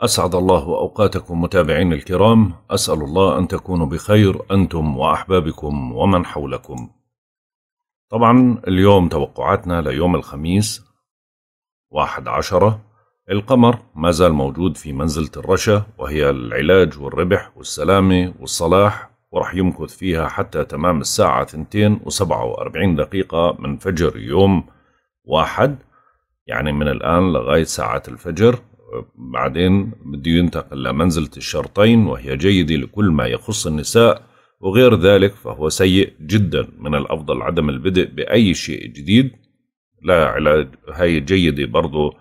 أسعد الله أوقاتكم متابعين الكرام أسأل الله أن تكونوا بخير أنتم وأحبابكم ومن حولكم طبعا اليوم توقعاتنا ليوم الخميس واحد عشرة القمر ما زال موجود في منزلة الرشا وهي العلاج والربح والسلامة والصلاح ورح يمكث فيها حتى تمام الساعة ثنتين وسبعة وأربعين دقيقة من فجر يوم واحد يعني من الآن لغاية ساعة الفجر بعدين بده ينتقل لمنزلة الشرطين وهي جيدة لكل ما يخص النساء وغير ذلك فهو سيء جدا من الأفضل عدم البدء بأي شيء جديد لا علاج هاي جيدة برضو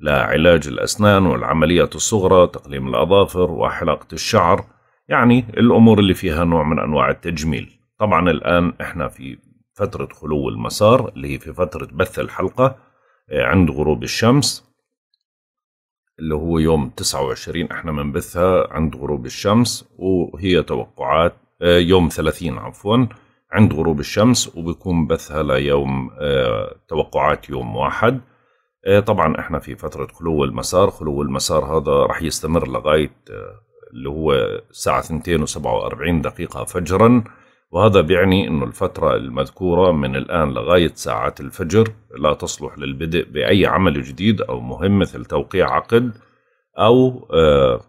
لعلاج الأسنان والعمليات الصغرى تقليم الأظافر وحلاقة الشعر يعني الأمور اللي فيها نوع من أنواع التجميل طبعا الآن إحنا في فترة خلو المسار اللي هي في فترة بث الحلقة عند غروب الشمس اللي هو يوم 29 احنا بنبثها عند غروب الشمس وهي توقعات آه، يوم 30 عفوا عند غروب الشمس وبيكون بثها ليوم آه، توقعات يوم واحد آه، طبعا احنا في فترة خلو المسار خلو المسار هذا رح يستمر لغاية اللي هو الساعة 2 و47 دقيقة فجرا وهذا بيعني أنه الفترة المذكورة من الآن لغاية ساعات الفجر لا تصلح للبدء بأي عمل جديد أو مهم مثل توقيع عقد أو آه،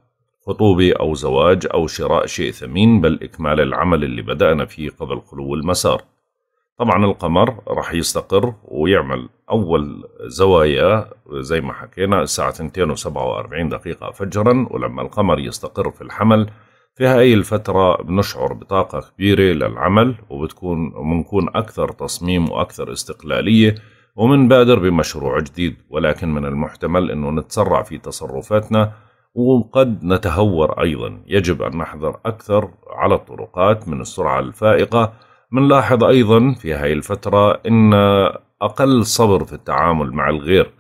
خطوبة أو زواج أو شراء شيء ثمين بل إكمال العمل اللي بدأنا فيه قبل خلو المسار طبعا القمر رح يستقر ويعمل أول زوايا زي ما حكينا الساعة 2.47 دقيقة فجرا ولما القمر يستقر في الحمل في هاي الفترة بنشعر بطاقة كبيرة للعمل وبتكون وبنكون أكثر تصميم وأكثر استقلالية ومنبادر بمشروع جديد ولكن من المحتمل أنه نتسرع في تصرفاتنا وقد نتهور أيضا يجب أن نحذر أكثر على الطرقات من السرعة الفائقة منلاحظ أيضا في هاي الفترة أن أقل صبر في التعامل مع الغير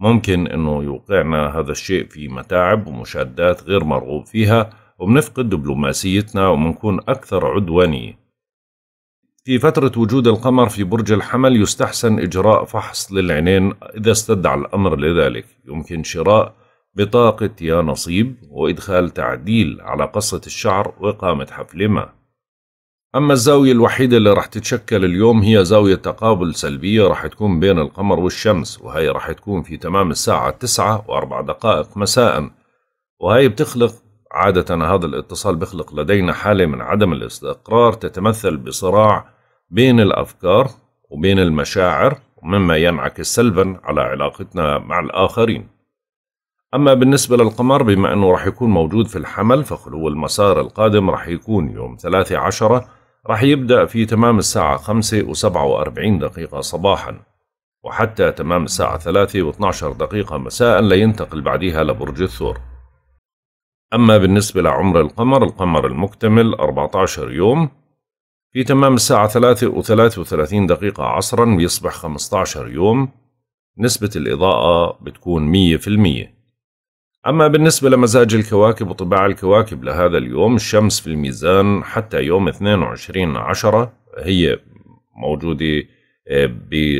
ممكن أنه يوقعنا هذا الشيء في متاعب ومشادات غير مرغوب فيها وبنفقد دبلوماسيتنا وبنكون أكثر عدوانية في فترة وجود القمر في برج الحمل يستحسن إجراء فحص للعينين إذا استدعى الأمر لذلك يمكن شراء بطاقة يا نصيب وإدخال تعديل على قصة الشعر وإقامة حفل ما أما الزاوية الوحيدة اللي راح تتشكل اليوم هي زاوية تقابل سلبية راح تكون بين القمر والشمس وهي راح تكون في تمام الساعة 9 و4 دقائق مساء وهي بتخلق عادة هذا الاتصال بيخلق لدينا حالة من عدم الاستقرار تتمثل بصراع بين الأفكار وبين المشاعر مما ينعكس سلبا على علاقتنا مع الآخرين أما بالنسبة للقمر بما أنه رح يكون موجود في الحمل فخلو المسار القادم رح يكون يوم ثلاثة عشرة رح يبدأ في تمام الساعة 5 و47 دقيقة صباحا وحتى تمام الساعة 3 و12 دقيقة مساء لينتقل بعدها لبرج الثور أما بالنسبة لعمر القمر القمر المكتمل 14 يوم في تمام الساعة 3 و33 دقيقة عصرا بيصبح 15 يوم نسبة الإضاءة بتكون 100% أما بالنسبة لمزاج الكواكب وطباع الكواكب لهذا اليوم الشمس في الميزان حتى يوم 22 عشرة هي موجودة آه،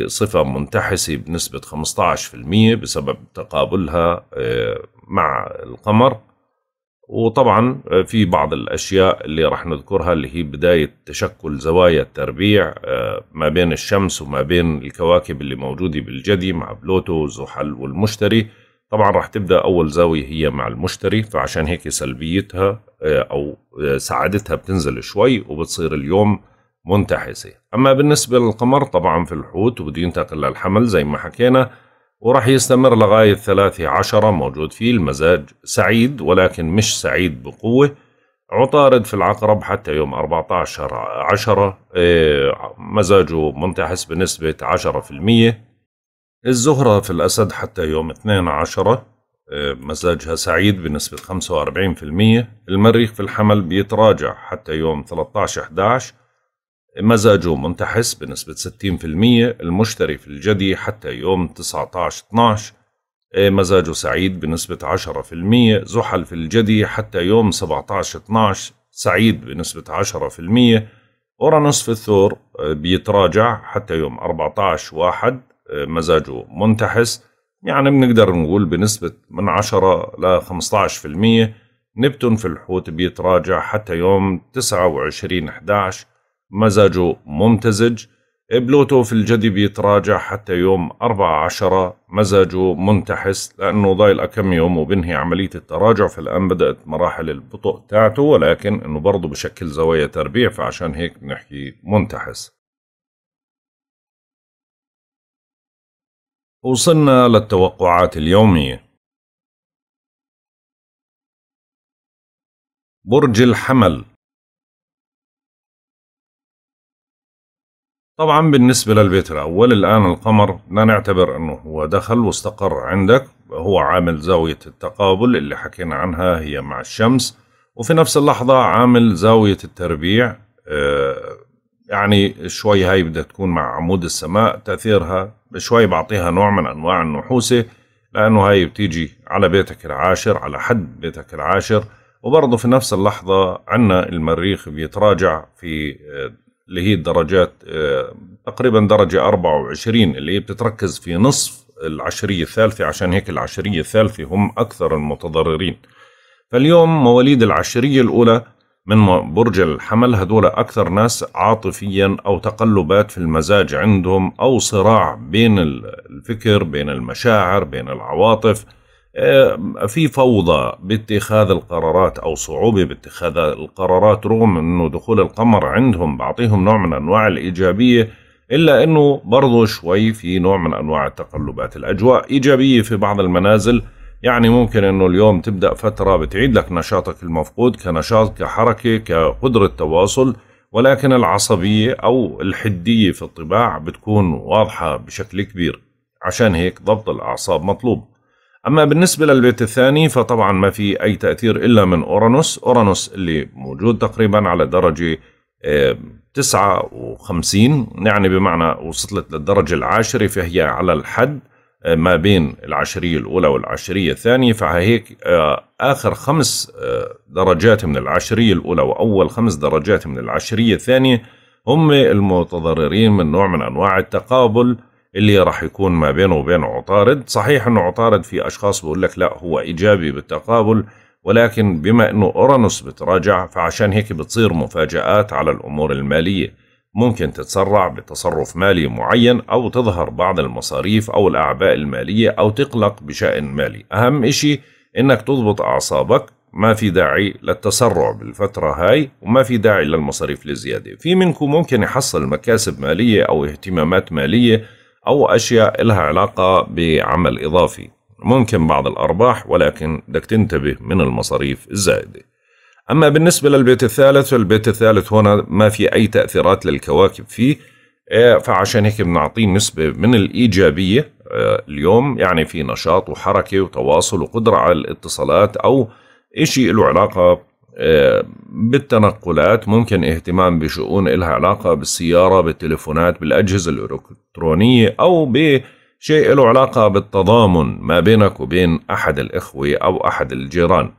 بصفة منتحسة بنسبة 15% بسبب تقابلها آه، مع القمر وطبعا آه، في بعض الأشياء اللي راح نذكرها اللي هي بداية تشكل زوايا التربيع آه، ما بين الشمس وما بين الكواكب اللي موجودة بالجدي مع بلوتو وزحل والمشتري طبعا راح تبدأ أول زاوية هي مع المشتري فعشان هيك سلبيتها آه، أو سعادتها بتنزل شوي وبتصير اليوم منتحسة أما بالنسبة للقمر طبعا في الحوت وبده ينتقل للحمل زي ما حكينا وراح يستمر لغاية ثلاثة عشرة موجود فيه المزاج سعيد ولكن مش سعيد بقوة عطارد في العقرب حتى يوم 14 عشرة إيه، مزاجه منتحس بنسبة عشرة في المية الزهرة في الأسد حتى يوم اثنين عشرة إيه، مزاجها سعيد بنسبة 45% المريخ في الحمل بيتراجع حتى يوم 13 11 مزاجه منتحس بنسبة 60% المشتري في الجدي حتى يوم 19-12 آه، مزاجه سعيد بنسبة 10% زحل في الجدي حتى يوم 17-12 سعيد بنسبة 10% أورانوس في الثور آه، بيتراجع حتى يوم 14-1 آه، مزاجه منتحس يعني بنقدر نقول بنسبة من 10 ل 15% نبتون في الحوت بيتراجع حتى يوم 29 11 مزاجه ممتزج بلوتو في الجدي بيتراجع حتى يوم 14 مزاجه منتحس لأنه ضايل كم يوم وبنهي عملية التراجع فالآن بدأت مراحل البطء تاعته ولكن أنه برضه بشكل زوايا تربيع فعشان هيك بنحكي منتحس وصلنا للتوقعات اليومية برج الحمل طبعا بالنسبة للبيت الأول الآن القمر لا نعتبر أنه هو دخل واستقر عندك هو عامل زاوية التقابل اللي حكينا عنها هي مع الشمس وفي نفس اللحظة عامل زاوية التربيع آه، يعني شوي هاي بدها تكون مع عمود السماء تأثيرها شوي بعطيها نوع من أنواع النحوسة لأنه هاي بتيجي على بيتك العاشر على حد بيتك العاشر وبرضه في نفس اللحظة عنا المريخ بيتراجع في آه، اللي هي الدرجات آه، تقريبا درجة 24 اللي هي بتتركز في نصف العشرية الثالثة عشان هيك العشرية الثالثة هم أكثر المتضررين فاليوم مواليد العشرية الأولى من برج الحمل هدول أكثر ناس عاطفيا أو تقلبات في المزاج عندهم أو صراع بين الفكر بين المشاعر بين العواطف آه، في فوضى باتخاذ القرارات او صعوبه باتخاذ القرارات رغم انه دخول القمر عندهم بعطيهم نوع من انواع الايجابيه الا انه برضه شوي في نوع من انواع تقلبات الاجواء ايجابيه في بعض المنازل يعني ممكن انه اليوم تبدا فتره بتعيد لك نشاطك المفقود كنشاط كحركه كقدره تواصل ولكن العصبيه او الحديه في الطباع بتكون واضحه بشكل كبير عشان هيك ضبط الاعصاب مطلوب أما بالنسبة للبيت الثاني فطبعا ما في أي تأثير إلا من أورانوس أورانوس اللي موجود تقريبا على درجة 59 آه، يعني بمعنى وصلت للدرجة العاشرة فهي على الحد آه، ما بين العشرية الأولى والعشرية الثانية فهيك آه، آخر خمس درجات من العشرية الأولى وأول خمس درجات من العشرية الثانية هم المتضررين من نوع من أنواع التقابل اللي راح يكون ما بينه وبين عطارد صحيح أنه عطارد في أشخاص بيقول لك لا هو إيجابي بالتقابل ولكن بما أنه أورانوس بتراجع فعشان هيك بتصير مفاجآت على الأمور المالية ممكن تتسرع بتصرف مالي معين أو تظهر بعض المصاريف أو الأعباء المالية أو تقلق بشأن مالي أهم إشي إنك تضبط أعصابك ما في داعي للتسرع بالفترة هاي وما في داعي للمصاريف الزيادة في منكم ممكن يحصل مكاسب مالية أو اهتمامات مالية أو أشياء لها علاقة بعمل إضافي ممكن بعض الأرباح ولكن بدك تنتبه من المصاريف الزائدة أما بالنسبة للبيت الثالث فالبيت الثالث هنا ما في أي تأثيرات للكواكب فيه آه، فعشان هيك بنعطيه نسبة من الإيجابية آه، اليوم يعني في نشاط وحركة وتواصل وقدرة على الاتصالات أو إشي له علاقة بالتنقلات ممكن اهتمام بشؤون إلها علاقة بالسيارة بالتلفونات بالأجهزة الإلكترونية أو بشيء له علاقة بالتضامن ما بينك وبين أحد الإخوة أو أحد الجيران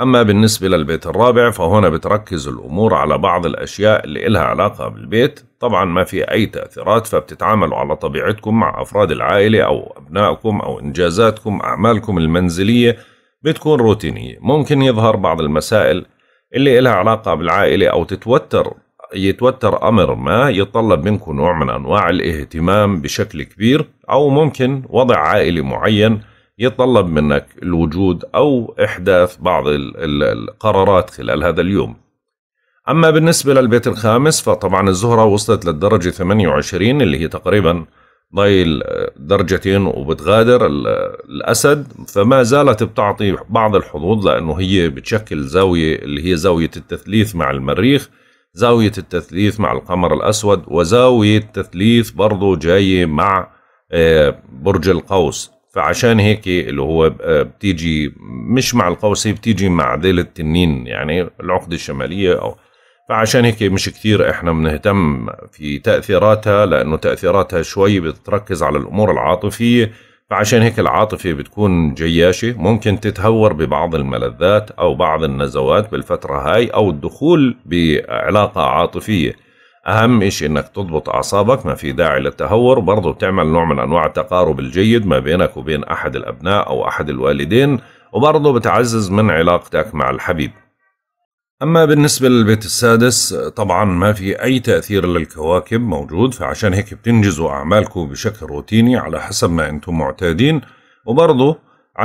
أما بالنسبة للبيت الرابع فهنا بتركز الأمور على بعض الأشياء اللي إلها علاقة بالبيت طبعا ما في أي تأثيرات فبتتعاملوا على طبيعتكم مع أفراد العائلة أو أبنائكم أو إنجازاتكم أعمالكم المنزلية بتكون روتينية ممكن يظهر بعض المسائل اللي إلها علاقة بالعائلة أو تتوتر يتوتر أمر ما يتطلب منكم نوع من أنواع الاهتمام بشكل كبير أو ممكن وضع عائلي معين يتطلب منك الوجود أو إحداث بعض القرارات خلال هذا اليوم أما بالنسبة للبيت الخامس فطبعا الزهرة وصلت للدرجة 28 اللي هي تقريبا ضايل درجتين وبتغادر الأسد فما زالت بتعطي بعض الحظوظ لأنه هي بتشكل زاوية اللي هي زاوية التثليث مع المريخ زاوية التثليث مع القمر الأسود وزاوية تثليث برضه جاية مع آه، برج القوس فعشان هيك اللي هو آه، بتيجي مش مع القوس هي بتيجي مع ذيل التنين يعني العقدة الشمالية أو فعشان هيك مش كثير احنا بنهتم في تاثيراتها لانه تاثيراتها شوي بتركز على الامور العاطفيه فعشان هيك العاطفه بتكون جياشه ممكن تتهور ببعض الملذات او بعض النزوات بالفتره هاي او الدخول بعلاقه عاطفيه اهم شيء انك تضبط اعصابك ما في داعي للتهور برضه بتعمل نوع من انواع التقارب الجيد ما بينك وبين احد الابناء او احد الوالدين وبرضه بتعزز من علاقتك مع الحبيب أما بالنسبة للبيت السادس طبعا ما في أي تأثير للكواكب موجود فعشان هيك بتنجزوا أعمالكم بشكل روتيني على حسب ما أنتم معتادين وبرضه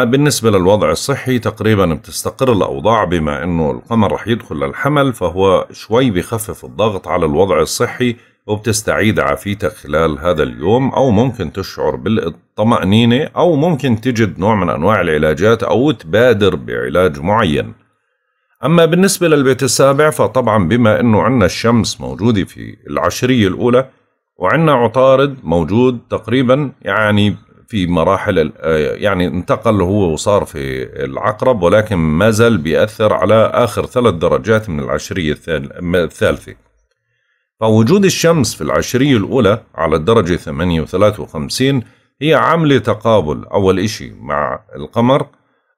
بالنسبة للوضع الصحي تقريبا بتستقر الأوضاع بما أنه القمر رح يدخل للحمل فهو شوي بخفف الضغط على الوضع الصحي وبتستعيد عافيتك خلال هذا اليوم أو ممكن تشعر بالطمأنينة أو ممكن تجد نوع من أنواع العلاجات أو تبادر بعلاج معين أما بالنسبة للبيت السابع فطبعا بما أنه عندنا الشمس موجودة في العشرية الأولى وعندنا عطارد موجود تقريبا يعني في مراحل آه، يعني انتقل هو وصار في العقرب ولكن ما زال بيأثر على آخر ثلاث درجات من العشرية الثالثة فوجود الشمس في العشرية الأولى على الدرجة 58 هي عاملة تقابل أول إشي مع القمر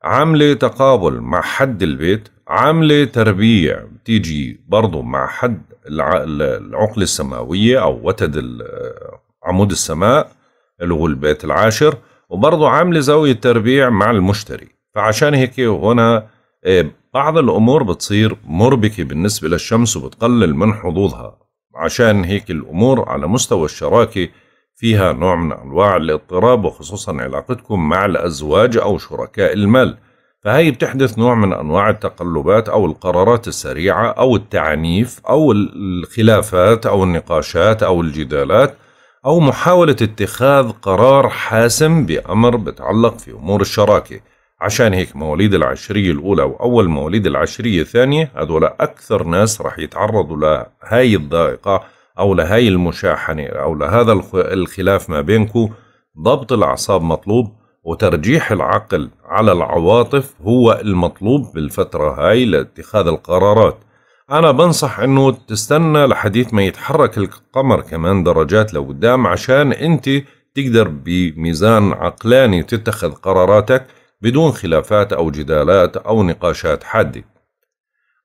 عاملة تقابل مع حد البيت عاملة تربيع بتيجي برضو مع حد العقلة السماوية أو وتد عمود السماء اللي هو البيت العاشر وبرضو عاملة زاوية تربيع مع المشتري فعشان هيك هنا آه، بعض الأمور بتصير مربكة بالنسبة للشمس وبتقلل من حظوظها عشان هيك الأمور على مستوى الشراكة فيها نوع من أنواع الاضطراب وخصوصا علاقتكم مع الأزواج أو شركاء المال فهي بتحدث نوع من أنواع التقلبات أو القرارات السريعة أو التعنيف أو الخلافات أو النقاشات أو الجدالات أو محاولة اتخاذ قرار حاسم بأمر بتعلق في أمور الشراكة عشان هيك مواليد العشرية الأولى وأول مواليد العشرية الثانية هذول أكثر ناس راح يتعرضوا لهاي الضائقة أو لهاي المشاحنة أو لهذا الخلاف ما بينكم ضبط الأعصاب مطلوب وترجيح العقل على العواطف هو المطلوب بالفترة هاي لاتخاذ القرارات أنا بنصح أنه تستنى لحديث ما يتحرك القمر كمان درجات لقدام عشان أنت تقدر بميزان عقلاني تتخذ قراراتك بدون خلافات أو جدالات أو نقاشات حادة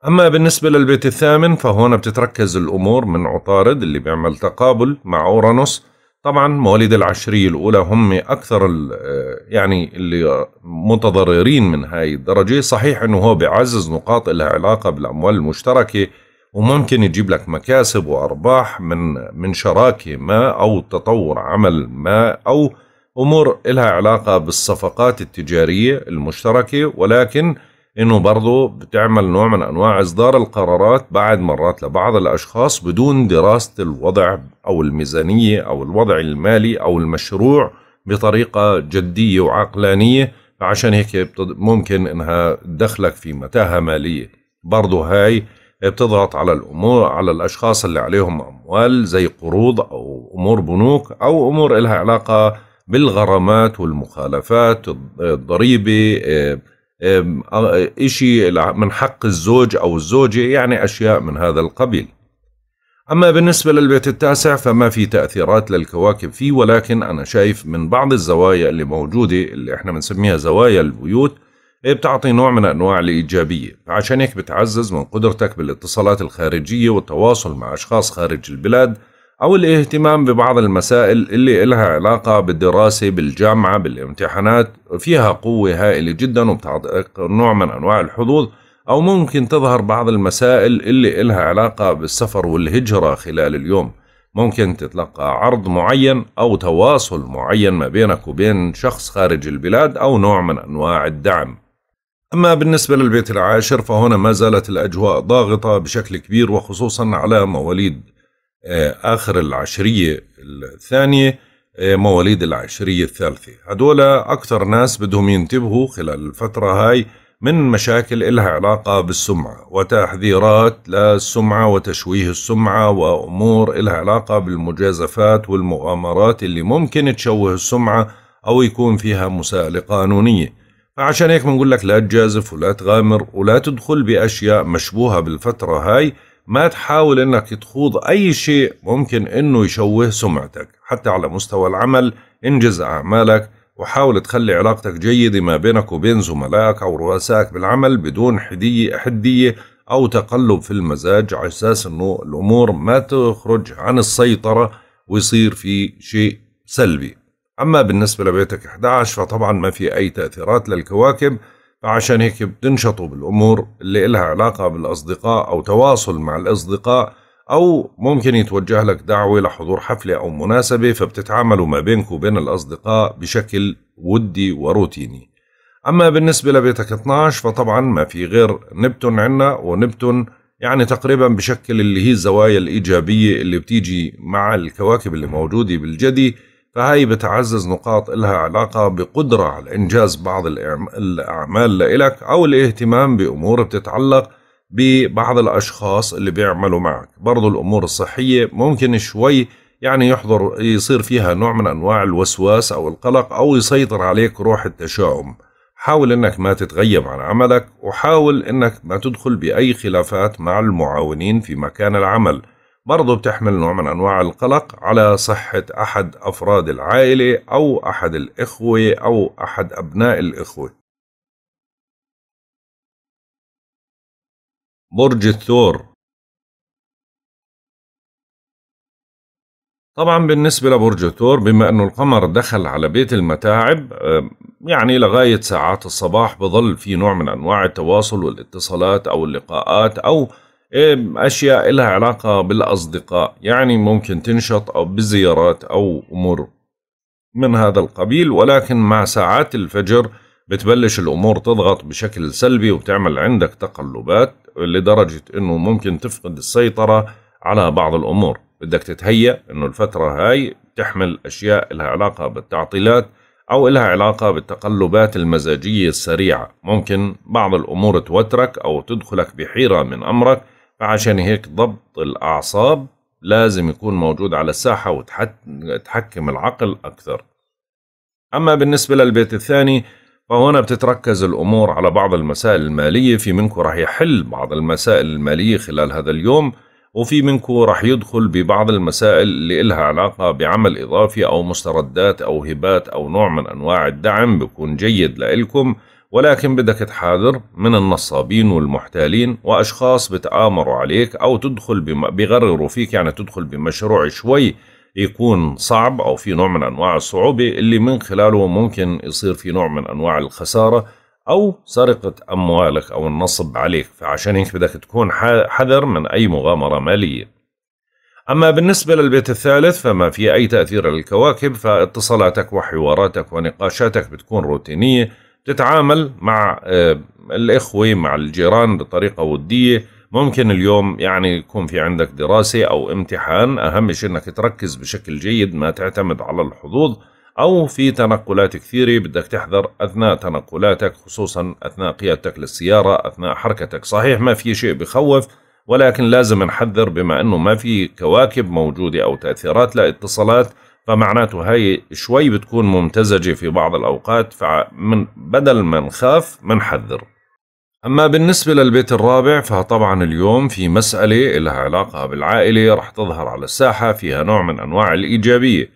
أما بالنسبة للبيت الثامن فهون بتتركز الأمور من عطارد اللي بيعمل تقابل مع أورانوس طبعا مواليد العشرية الأولى هم أكثر يعني اللي متضررين من هاي الدرجة صحيح أنه هو بيعزز نقاط لها علاقة بالأموال المشتركة وممكن يجيب لك مكاسب وأرباح من من شراكة ما أو تطور عمل ما أو أمور لها علاقة بالصفقات التجارية المشتركة ولكن انه برضه بتعمل نوع من انواع اصدار القرارات بعد مرات لبعض الاشخاص بدون دراسه الوضع او الميزانيه او الوضع المالي او المشروع بطريقه جديه وعقلانيه فعشان هيك ممكن انها تدخلك في متاهه ماليه برضه هاي بتضغط على الامور على الاشخاص اللي عليهم اموال زي قروض او امور بنوك او امور لها علاقه بالغرامات والمخالفات الضريبه آه، أه، إشي من حق الزوج أو الزوجة يعني أشياء من هذا القبيل أما بالنسبة للبيت التاسع فما في تأثيرات للكواكب فيه ولكن أنا شايف من بعض الزوايا اللي موجودة اللي إحنا بنسميها زوايا البيوت بتعطي نوع من أنواع الإيجابية عشان هيك بتعزز من قدرتك بالاتصالات الخارجية والتواصل مع أشخاص خارج البلاد أو الاهتمام ببعض المسائل اللي إلها علاقة بالدراسة بالجامعة بالامتحانات فيها قوة هائلة جدا وبتعطيك نوع من أنواع الحظوظ أو ممكن تظهر بعض المسائل اللي إلها علاقة بالسفر والهجرة خلال اليوم ممكن تتلقى عرض معين أو تواصل معين ما بينك وبين شخص خارج البلاد أو نوع من أنواع الدعم أما بالنسبة للبيت العاشر فهنا ما زالت الأجواء ضاغطة بشكل كبير وخصوصا على مواليد آه، آخر العشرية الثانية آه، مواليد العشرية الثالثة هدول أكثر ناس بدهم ينتبهوا خلال الفترة هاي من مشاكل إلها علاقة بالسمعة وتحذيرات للسمعة وتشويه السمعة وأمور إلها علاقة بالمجازفات والمغامرات اللي ممكن تشوه السمعة أو يكون فيها مساءلة قانونية فعشان هيك بنقول لك لا تجازف ولا تغامر ولا تدخل بأشياء مشبوهة بالفترة هاي ما تحاول انك تخوض اي شيء ممكن انه يشوه سمعتك حتى على مستوى العمل انجز اعمالك وحاول تخلي علاقتك جيدة ما بينك وبين زملائك او رؤسائك بالعمل بدون حدية حدية او تقلب في المزاج على اساس انه الامور ما تخرج عن السيطرة ويصير في شيء سلبي اما بالنسبة لبيتك 11 فطبعا ما في اي تأثيرات للكواكب فعشان هيك بتنشطوا بالأمور اللي إلها علاقة بالأصدقاء أو تواصل مع الأصدقاء أو ممكن يتوجه لك دعوة لحضور حفلة أو مناسبة فبتتعاملوا ما بينك وبين الأصدقاء بشكل ودي وروتيني أما بالنسبة لبيتك 12 فطبعا ما في غير نبتون عنا ونبتون يعني تقريبا بشكل اللي هي الزوايا الإيجابية اللي بتيجي مع الكواكب اللي موجودة بالجدي فهي بتعزز نقاط إلها علاقة بقدرة على إنجاز بعض الأعمال لإلك أو الاهتمام بأمور بتتعلق ببعض الأشخاص اللي بيعملوا معك برضو الأمور الصحية ممكن شوي يعني يحضر يصير فيها نوع من أنواع الوسواس أو القلق أو يسيطر عليك روح التشاؤم حاول أنك ما تتغيب عن عملك وحاول أنك ما تدخل بأي خلافات مع المعاونين في مكان العمل برضو بتحمل نوع من أنواع القلق على صحة أحد أفراد العائلة أو أحد الإخوة أو أحد أبناء الإخوة برج الثور طبعا بالنسبة لبرج الثور بما أنه القمر دخل على بيت المتاعب يعني لغاية ساعات الصباح بظل في نوع من أنواع التواصل والاتصالات أو اللقاءات أو إيه، أشياء لها علاقة بالأصدقاء يعني ممكن تنشط أو بزيارات أو أمور من هذا القبيل ولكن مع ساعات الفجر بتبلش الأمور تضغط بشكل سلبي وبتعمل عندك تقلبات لدرجة أنه ممكن تفقد السيطرة على بعض الأمور بدك تتهيأ أنه الفترة هاي تحمل أشياء لها علاقة بالتعطيلات أو لها علاقة بالتقلبات المزاجية السريعة ممكن بعض الأمور توترك أو تدخلك بحيرة من أمرك عشان هيك ضبط الأعصاب لازم يكون موجود على الساحة وتحكم العقل أكثر أما بالنسبة للبيت الثاني فهنا بتتركز الأمور على بعض المسائل المالية في منكم راح يحل بعض المسائل المالية خلال هذا اليوم وفي منكم راح يدخل ببعض المسائل اللي إلها علاقة بعمل إضافي أو مستردات أو هبات أو نوع من أنواع الدعم بيكون جيد لإلكم ولكن بدك تحاذر من النصابين والمحتالين وأشخاص بتآمروا عليك أو تدخل بغرروا فيك يعني تدخل بمشروع شوي يكون صعب أو في نوع من أنواع الصعوبة اللي من خلاله ممكن يصير في نوع من أنواع الخسارة أو سرقة أموالك أو النصب عليك فعشان هيك بدك تكون حذر من أي مغامرة مالية أما بالنسبة للبيت الثالث فما في أي تأثير للكواكب فاتصالاتك وحواراتك ونقاشاتك بتكون روتينية تتعامل مع آه، الإخوة مع الجيران بطريقة ودية ممكن اليوم يعني يكون في عندك دراسة أو امتحان أهم شيء أنك تركز بشكل جيد ما تعتمد على الحظوظ أو في تنقلات كثيرة بدك تحذر أثناء تنقلاتك خصوصا أثناء قيادتك للسيارة أثناء حركتك صحيح ما في شيء بخوف ولكن لازم نحذر بما أنه ما في كواكب موجودة أو تأثيرات لاتصالات لا فمعناته هاي شوي بتكون ممتزجة في بعض الأوقات فمن بدل ما نخاف منحذر أما بالنسبة للبيت الرابع فطبعا اليوم في مسألة لها علاقة بالعائلة رح تظهر على الساحة فيها نوع من أنواع الإيجابية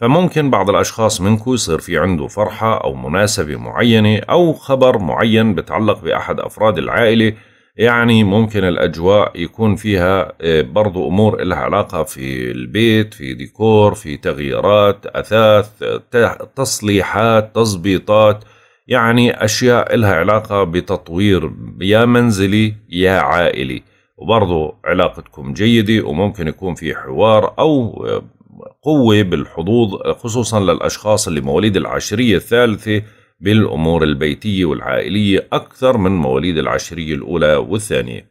فممكن بعض الأشخاص منكو يصير في عنده فرحة أو مناسبة معينة أو خبر معين بتعلق بأحد أفراد العائلة يعني ممكن الأجواء يكون فيها آه، برضو أمور لها علاقة في البيت في ديكور في تغييرات أثاث تصليحات تظبيطات يعني أشياء لها علاقة بتطوير يا منزلي يا عائلي وبرضو علاقتكم جيدة وممكن يكون في حوار أو آه، قوة بالحظوظ خصوصا للأشخاص اللي مواليد العشرية الثالثة بالأمور البيتية والعائلية أكثر من مواليد العشرية الأولى والثانية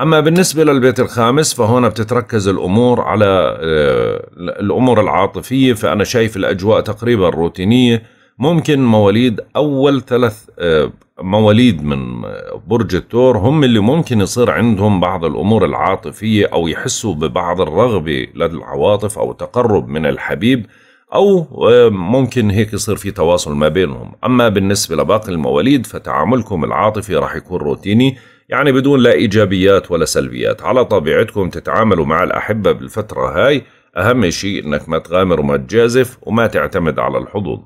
أما بالنسبة للبيت الخامس فهنا بتتركز الأمور على آه، الأمور العاطفية فأنا شايف الأجواء تقريبا روتينية ممكن مواليد أول ثلاث آه، مواليد من آه، برج التور هم اللي ممكن يصير عندهم بعض الأمور العاطفية أو يحسوا ببعض الرغبة للعواطف أو تقرب من الحبيب أو آه، ممكن هيك يصير في تواصل ما بينهم أما بالنسبة لباقي المواليد فتعاملكم العاطفي راح يكون روتيني يعني بدون لا إيجابيات ولا سلبيات على طبيعتكم تتعاملوا مع الأحبة بالفترة هاي أهم شيء أنك ما تغامر وما تجازف وما تعتمد على الحظوظ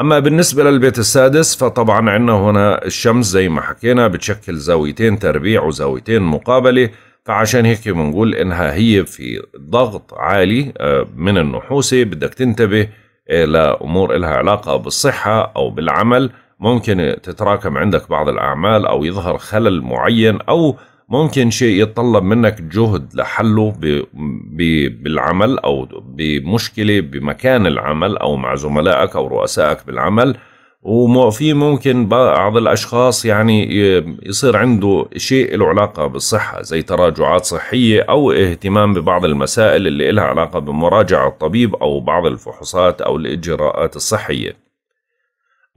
أما بالنسبة للبيت السادس فطبعا عندنا هنا الشمس زي ما حكينا بتشكل زاويتين تربيع وزاويتين مقابلة فعشان هيك بنقول انها هي في ضغط عالي آه، من النحوسه بدك تنتبه آه، لامور لها علاقه بالصحه او بالعمل ممكن تتراكم عندك بعض الاعمال او يظهر خلل معين او ممكن شيء يتطلب منك جهد لحله بالعمل او بمشكله بمكان العمل او مع زملائك او رؤسائك بالعمل وفي ممكن بعض الاشخاص يعني يصير عنده شيء له علاقه بالصحه زي تراجعات صحيه او اهتمام ببعض المسائل اللي لها علاقه بمراجعه الطبيب او بعض الفحوصات او الاجراءات الصحيه.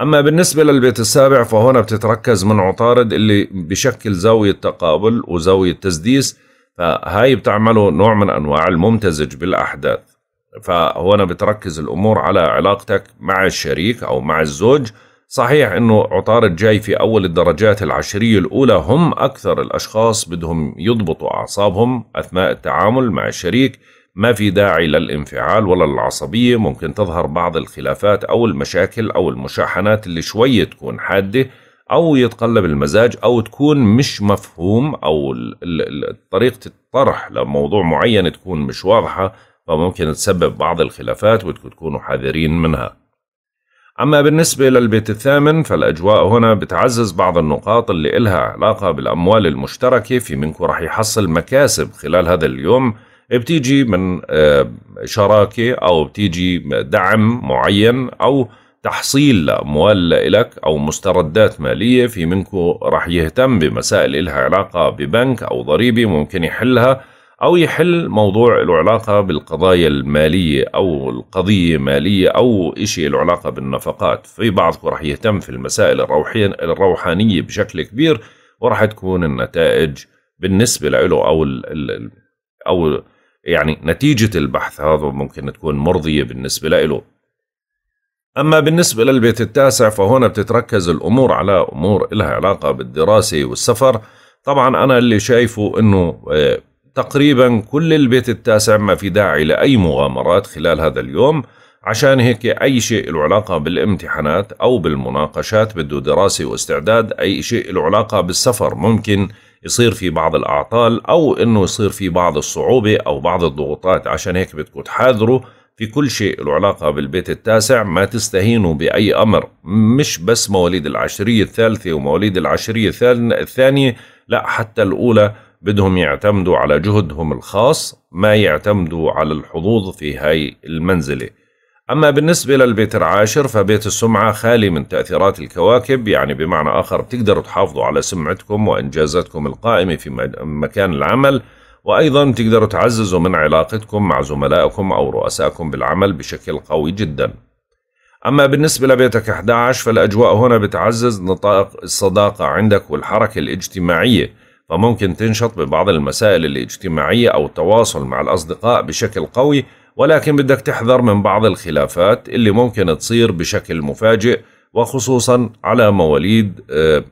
اما بالنسبه للبيت السابع فهنا بتتركز من عطارد اللي بشكل زاويه تقابل وزاويه تسديس فهاي بتعمله نوع من انواع الممتزج بالاحداث. أنا بتركز الامور على علاقتك مع الشريك او مع الزوج صحيح انه عطارد جاي في اول الدرجات العشريه الاولى هم اكثر الاشخاص بدهم يضبطوا اعصابهم اثناء التعامل مع الشريك ما في داعي للانفعال ولا العصبيه ممكن تظهر بعض الخلافات او المشاكل او المشاحنات اللي شويه تكون حاده او يتقلب المزاج او تكون مش مفهوم او طريقه الطرح لموضوع معين تكون مش واضحه فممكن تسبب بعض الخلافات ودكم تكونوا حذرين منها أما بالنسبة للبيت الثامن فالأجواء هنا بتعزز بعض النقاط اللي إلها علاقة بالأموال المشتركة في منكم رح يحصل مكاسب خلال هذا اليوم بتيجي من آه، شراكة أو بتيجي دعم معين أو تحصيل لأموال لإلك أو مستردات مالية في منكم رح يهتم بمسائل إلها علاقة ببنك أو ضريبة ممكن يحلها أو يحل موضوع له علاقة بالقضايا المالية أو القضية مالية أو إشي له علاقة بالنفقات في بعضكم رح يهتم في المسائل الروحانية بشكل كبير ورح تكون النتائج بالنسبة له أو ال ال أو يعني نتيجة البحث هذا ممكن تكون مرضية بالنسبة له أما بالنسبة للبيت التاسع فهنا بتتركز الأمور على أمور إلها علاقة بالدراسة والسفر طبعا أنا اللي شايفه أنه آه، تقريبا كل البيت التاسع ما في داعي لأي مغامرات خلال هذا اليوم عشان هيك أي شيء له علاقة بالامتحانات أو بالمناقشات بده دراسة واستعداد أي شيء له علاقة بالسفر ممكن يصير في بعض الأعطال أو إنه يصير في بعض الصعوبة أو بعض الضغوطات عشان هيك بدكم تحاذروا في كل شيء له علاقة بالبيت التاسع ما تستهينوا بأي أمر مش بس مواليد العشرية الثالثة ومواليد العشرية الثانية لا حتى الأولى بدهم يعتمدوا على جهدهم الخاص ما يعتمدوا على الحظوظ في هاي المنزلة أما بالنسبة للبيت العاشر فبيت السمعة خالي من تأثيرات الكواكب يعني بمعنى آخر بتقدروا تحافظوا على سمعتكم وإنجازاتكم القائمة في مكان العمل وأيضا تقدروا تعززوا من علاقتكم مع زملائكم أو رؤسائكم بالعمل بشكل قوي جدا أما بالنسبة لبيتك 11 فالأجواء هنا بتعزز نطاق الصداقة عندك والحركة الاجتماعية فممكن تنشط ببعض المسائل الاجتماعية أو التواصل مع الأصدقاء بشكل قوي ولكن بدك تحذر من بعض الخلافات اللي ممكن تصير بشكل مفاجئ وخصوصا على مواليد آه،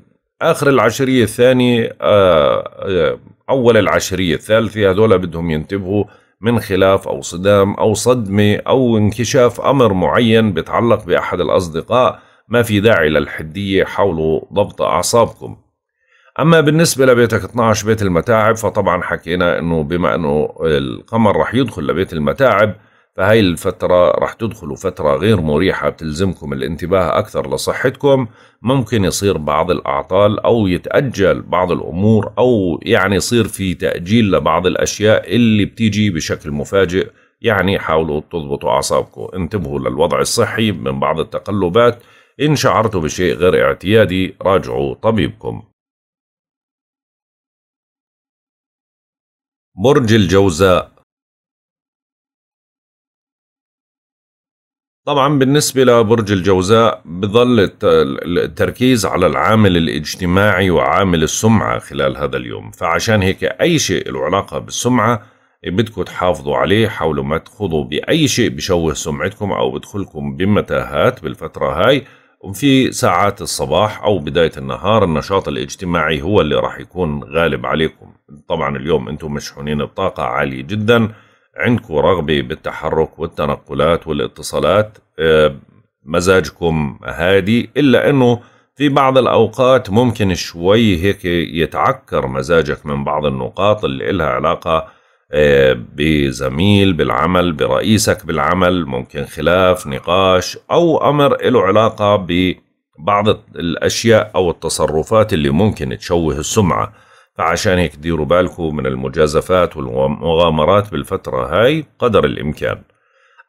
آخر العشرية الثانية آه، آه، أول العشرية الثالثة هذول بدهم ينتبهوا من خلاف أو صدام أو صدمة أو انكشاف أمر معين بتعلق بأحد الأصدقاء ما في داعي للحدية حول ضبط أعصابكم اما بالنسبه لبيتك 12 بيت المتاعب فطبعا حكينا انه بما انه القمر رح يدخل لبيت المتاعب فهي الفترة رح تدخلوا فترة غير مريحة بتلزمكم الانتباه أكثر لصحتكم ممكن يصير بعض الأعطال أو يتأجل بعض الأمور أو يعني يصير في تأجيل لبعض الأشياء اللي بتيجي بشكل مفاجئ يعني حاولوا تضبطوا أعصابكم انتبهوا للوضع الصحي من بعض التقلبات إن شعرتوا بشيء غير اعتيادي راجعوا طبيبكم برج الجوزاء طبعا بالنسبة لبرج الجوزاء بظل التركيز على العامل الاجتماعي وعامل السمعة خلال هذا اليوم فعشان هيك أي شيء له علاقة بالسمعة بدكم تحافظوا عليه حاولوا ما تخوضوا بأي شيء بشوه سمعتكم أو بدخلكم بمتاهات بالفترة هاي وفي ساعات الصباح أو بداية النهار النشاط الاجتماعي هو اللي راح يكون غالب عليكم طبعا اليوم أنتم مشحونين بطاقة عالية جدا عندكم رغبة بالتحرك والتنقلات والاتصالات آه، مزاجكم هادي إلا أنه في بعض الأوقات ممكن شوي هيك يتعكر مزاجك من بعض النقاط اللي إلها علاقة آه، بزميل بالعمل برئيسك بالعمل ممكن خلاف نقاش أو أمر له علاقة ببعض الأشياء أو التصرفات اللي ممكن تشوه السمعة فعشان هيك ديروا بالكم من المجازفات والمغامرات بالفترة هاي قدر الإمكان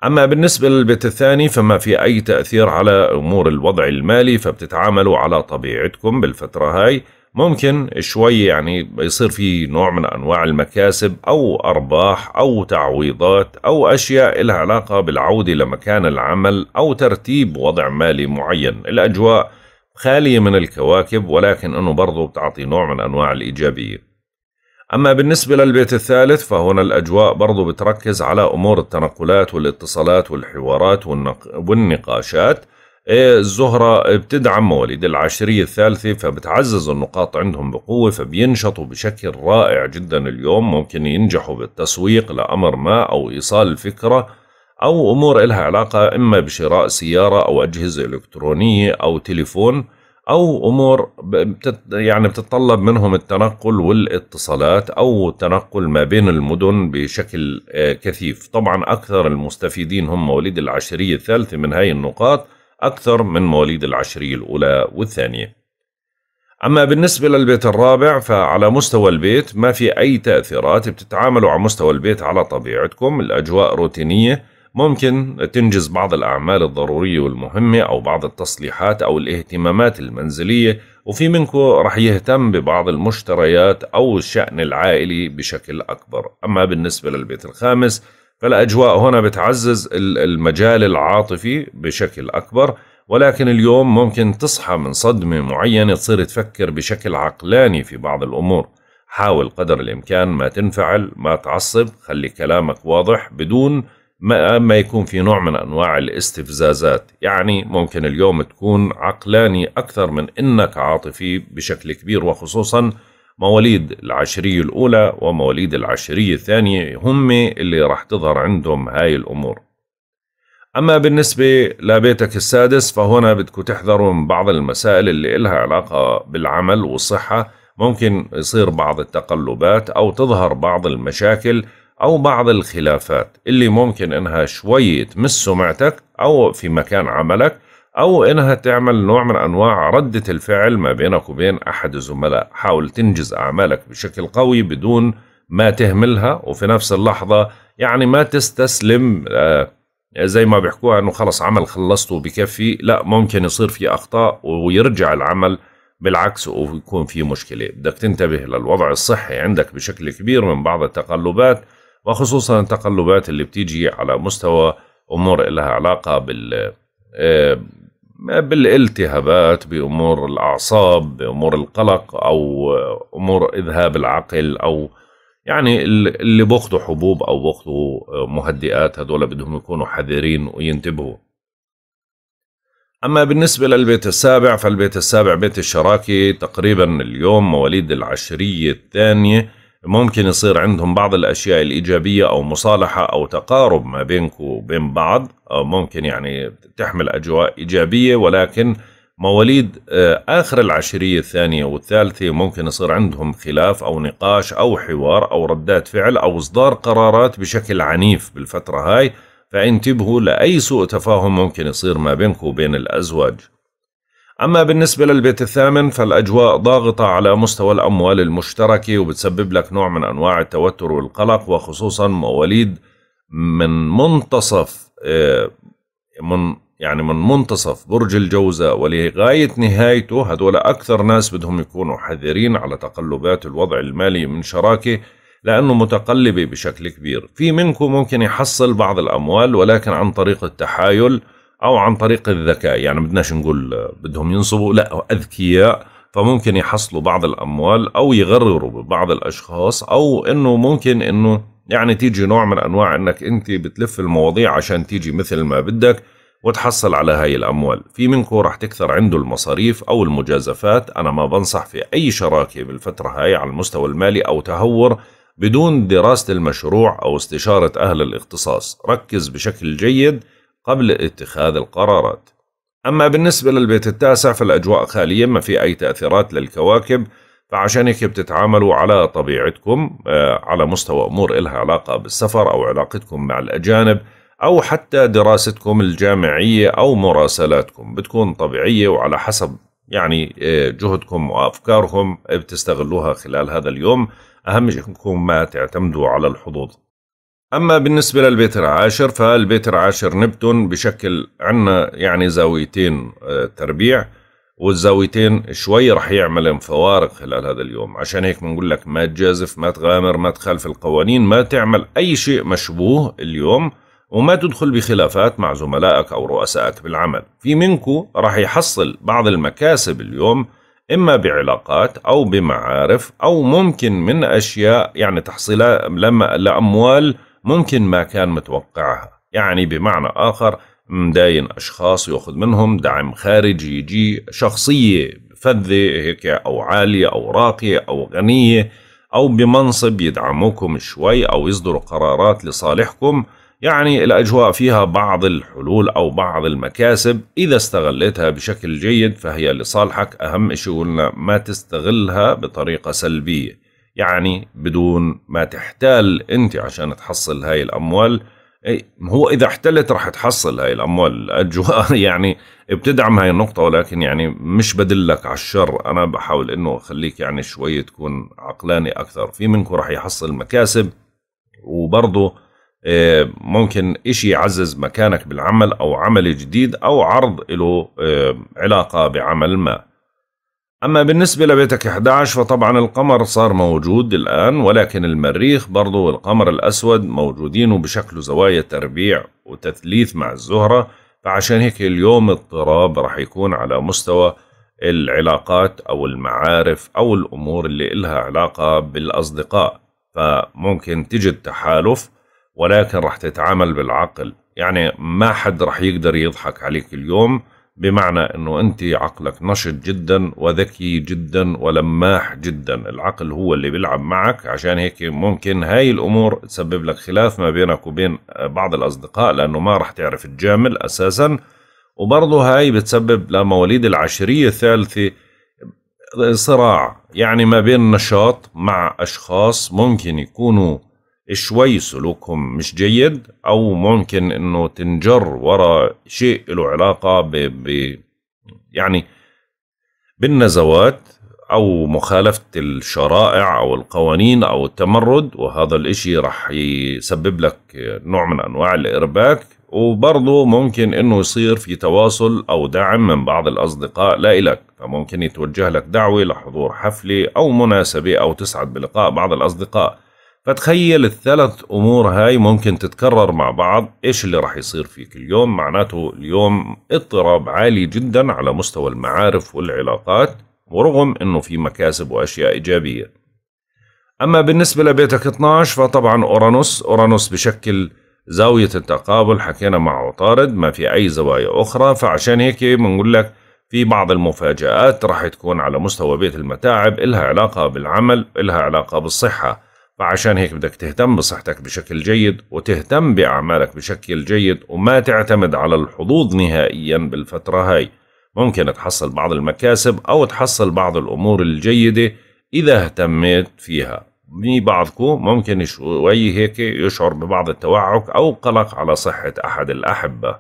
أما بالنسبة للبيت الثاني فما في أي تأثير على أمور الوضع المالي فبتتعاملوا على طبيعتكم بالفترة هاي ممكن شوي يعني يصير في نوع من أنواع المكاسب أو أرباح أو تعويضات أو أشياء لها علاقة بالعودة لمكان العمل أو ترتيب وضع مالي معين الأجواء خالية من الكواكب ولكن أنه برضو بتعطي نوع من أنواع الإيجابية أما بالنسبة للبيت الثالث فهنا الأجواء برضو بتركز على أمور التنقلات والاتصالات والحوارات والنقاشات إيه، الزهرة بتدعم مواليد العشرية الثالثة فبتعزز النقاط عندهم بقوة فبينشطوا بشكل رائع جدا اليوم ممكن ينجحوا بالتسويق لأمر ما أو إيصال الفكرة أو أمور إلها علاقة إما بشراء سيارة أو أجهزة إلكترونية أو تليفون أو أمور بتت يعني بتتطلب منهم التنقل والاتصالات أو التنقل ما بين المدن بشكل آه، كثيف طبعا أكثر المستفيدين هم مواليد العشرية الثالثة من هاي النقاط أكثر من مواليد العشرية الأولى والثانية أما بالنسبة للبيت الرابع فعلى مستوى البيت ما في أي تأثيرات بتتعاملوا على مستوى البيت على طبيعتكم الأجواء روتينية ممكن تنجز بعض الأعمال الضرورية والمهمة أو بعض التصليحات أو الاهتمامات المنزلية وفي منكم رح يهتم ببعض المشتريات أو الشأن العائلي بشكل أكبر أما بالنسبة للبيت الخامس فالاجواء هنا بتعزز المجال العاطفي بشكل اكبر ولكن اليوم ممكن تصحى من صدمه معينه تصير تفكر بشكل عقلاني في بعض الامور حاول قدر الامكان ما تنفعل ما تعصب خلي كلامك واضح بدون ما, ما يكون في نوع من انواع الاستفزازات يعني ممكن اليوم تكون عقلاني اكثر من انك عاطفي بشكل كبير وخصوصا مواليد العشرية الأولى ومواليد العشرية الثانية هم اللي راح تظهر عندهم هاي الأمور أما بالنسبة لبيتك السادس فهنا بدكم تحذروا من بعض المسائل اللي إلها علاقة بالعمل والصحة ممكن يصير بعض التقلبات أو تظهر بعض المشاكل أو بعض الخلافات اللي ممكن إنها شوية تمس سمعتك أو في مكان عملك أو إنها تعمل نوع من أنواع ردة الفعل ما بينك وبين أحد الزملاء حاول تنجز أعمالك بشكل قوي بدون ما تهملها وفي نفس اللحظة يعني ما تستسلم آه، زي ما بيحكوها انه خلص عمل خلصته بكفي لا ممكن يصير في اخطاء ويرجع العمل بالعكس ويكون في مشكلة بدك تنتبه للوضع الصحي عندك بشكل كبير من بعض التقلبات وخصوصا التقلبات اللي بتيجي على مستوى أمور لها علاقة بال آه، بالالتهابات بامور الاعصاب بامور القلق او امور اذهاب العقل او يعني اللي بياخذوا حبوب او بياخذوا مهدئات هذول بدهم يكونوا حذرين وينتبهوا أما بالنسبة للبيت السابع فالبيت السابع بيت الشراكة تقريبا اليوم مواليد العشرية الثانية ممكن يصير عندهم بعض الأشياء الإيجابية أو مصالحة أو تقارب ما بينكم وبين بعض أو آه، ممكن يعني تحمل أجواء إيجابية ولكن مواليد آه، آخر العشرية الثانية والثالثة ممكن يصير عندهم خلاف أو نقاش أو حوار أو ردات فعل أو إصدار قرارات بشكل عنيف بالفترة هاي فانتبهوا لأي سوء تفاهم ممكن يصير ما بينكم وبين الأزواج أما بالنسبة للبيت الثامن فالأجواء ضاغطة على مستوى الأموال المشتركة وبتسبب لك نوع من أنواع التوتر والقلق وخصوصا مواليد من منتصف آه، من يعني من منتصف برج الجوزة ولغاية نهايته هدول أكثر ناس بدهم يكونوا حذرين على تقلبات الوضع المالي من شراكة لأنه متقلبة بشكل كبير في منكم ممكن يحصل بعض الأموال ولكن عن طريق التحايل او عن طريق الذكاء يعني بدناش نقول بدهم ينصبوا لا اذكياء فممكن يحصلوا بعض الاموال او يغرروا ببعض الاشخاص او انه ممكن انه يعني تيجي نوع من انواع انك انت بتلف المواضيع عشان تيجي مثل ما بدك وتحصل على هاي الاموال في منكم راح تكثر عنده المصاريف او المجازفات انا ما بنصح في اي شراكه بالفتره هاي على المستوى المالي او تهور بدون دراسه المشروع او استشاره اهل الاختصاص ركز بشكل جيد قبل اتخاذ القرارات أما بالنسبة للبيت التاسع فالأجواء خالية ما في أي تأثيرات للكواكب فعشان هيك بتتعاملوا على طبيعتكم آه، على مستوى أمور إلها علاقة بالسفر أو علاقتكم مع الأجانب أو حتى دراستكم الجامعية أو مراسلاتكم بتكون طبيعية وعلى حسب يعني آه، جهدكم وأفكارهم بتستغلوها خلال هذا اليوم أهم شيء أنكم ما تعتمدوا على الحظوظ أما بالنسبة للبيت العاشر فالبيت العاشر نبتون بشكل عنا يعني زاويتين آه، تربيع والزاويتين شوي رح يعمل فوارق خلال هذا اليوم عشان هيك بنقول لك ما تجازف ما تغامر ما تخالف القوانين ما تعمل أي شيء مشبوه اليوم وما تدخل بخلافات مع زملائك أو رؤسائك بالعمل في منكو رح يحصل بعض المكاسب اليوم إما بعلاقات أو بمعارف أو ممكن من أشياء يعني تحصيلها لما لأموال ممكن ما كان متوقعها يعني بمعنى آخر مداين أشخاص يأخذ منهم دعم خارجي يجي شخصية فذة هيك أو عالية أو راقية أو غنية أو بمنصب يدعموكم شوي أو يصدروا قرارات لصالحكم يعني الأجواء فيها بعض الحلول أو بعض المكاسب إذا استغلتها بشكل جيد فهي لصالحك أهم شيء قلنا ما تستغلها بطريقة سلبية يعني بدون ما تحتال انت عشان تحصل هاي الاموال إيه، هو اذا احتلت راح تحصل هاي الاموال الاجواء يعني بتدعم هاي النقطه ولكن يعني مش بدلك على الشر انا بحاول انه اخليك يعني شوي تكون عقلاني اكثر في منكم راح يحصل مكاسب وبرضه إيه، ممكن إشي يعزز مكانك بالعمل أو عمل جديد أو عرض له إيه، علاقة بعمل ما أما بالنسبة لبيتك 11 فطبعا القمر صار موجود الآن ولكن المريخ برضه والقمر الأسود موجودين وبشكل زوايا تربيع وتثليث مع الزهرة فعشان هيك اليوم اضطراب رح يكون على مستوى العلاقات أو المعارف أو الأمور اللي إلها علاقة بالأصدقاء فممكن تجد تحالف ولكن رح تتعامل بالعقل يعني ما حد رح يقدر يضحك عليك اليوم بمعنى انه انت عقلك نشط جدا وذكي جدا ولماح جدا العقل هو اللي بيلعب معك عشان هيك ممكن هاي الامور تسبب لك خلاف ما بينك وبين بعض الاصدقاء لانه ما راح تعرف تجامل اساسا وبرضه هاي بتسبب لمواليد العشرية الثالثة صراع يعني ما بين نشاط مع أشخاص ممكن يكونوا شوي سلوكهم مش جيد او ممكن انه تنجر ورا شيء له علاقه ب, ب يعني بالنزوات او مخالفه الشرائع او القوانين او التمرد وهذا الاشي رح يسبب لك نوع من انواع الارباك وبرضه ممكن انه يصير في تواصل او دعم من بعض الاصدقاء لا فممكن يتوجه لك دعوه لحضور حفله او مناسبه او تسعد بلقاء بعض الاصدقاء فتخيل الثلاث امور هاي ممكن تتكرر مع بعض ايش اللي راح يصير فيك اليوم معناته اليوم اضطراب عالي جدا على مستوى المعارف والعلاقات ورغم انه في مكاسب واشياء ايجابيه اما بالنسبه لبيتك 12 فطبعا اورانوس اورانوس بشكل زاويه التقابل حكينا مع عطارد ما في اي زوايا اخرى فعشان هيك بنقول لك في بعض المفاجآت راح تكون على مستوى بيت المتاعب إلها علاقة بالعمل إلها علاقة بالصحة فعشان هيك بدك تهتم بصحتك بشكل جيد وتهتم بأعمالك بشكل جيد وما تعتمد على الحظوظ نهائيا بالفترة هاي ممكن تحصل بعض المكاسب أو تحصل بعض الأمور الجيدة إذا اهتميت فيها مي بعضكم ممكن شوي هيك يشعر ببعض التوعك أو قلق على صحة أحد الأحبة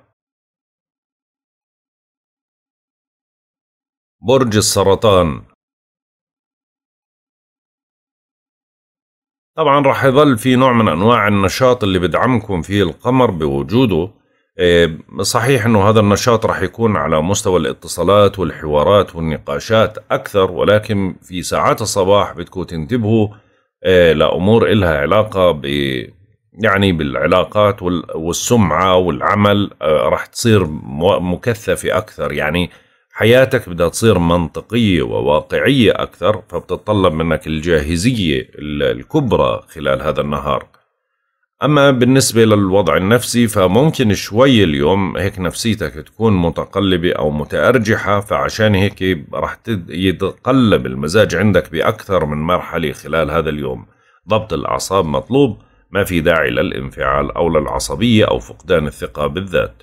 برج السرطان طبعا راح يظل في نوع من انواع النشاط اللي بدعمكم فيه القمر بوجوده آه، صحيح انه هذا النشاط راح يكون على مستوى الاتصالات والحوارات والنقاشات اكثر ولكن في ساعات الصباح بدكم تنتبهوا آه، لامور إلها علاقه ب يعني بالعلاقات والسمعه والعمل آه، راح تصير مكثفه اكثر يعني حياتك بدها تصير منطقية وواقعية أكثر فبتتطلب منك الجاهزية الكبرى خلال هذا النهار أما بالنسبة للوضع النفسي فممكن شوي اليوم هيك نفسيتك تكون متقلبة أو متأرجحة فعشان هيك رح يتقلب المزاج عندك بأكثر من مرحلة خلال هذا اليوم ضبط الأعصاب مطلوب ما في داعي للانفعال أو للعصبية أو فقدان الثقة بالذات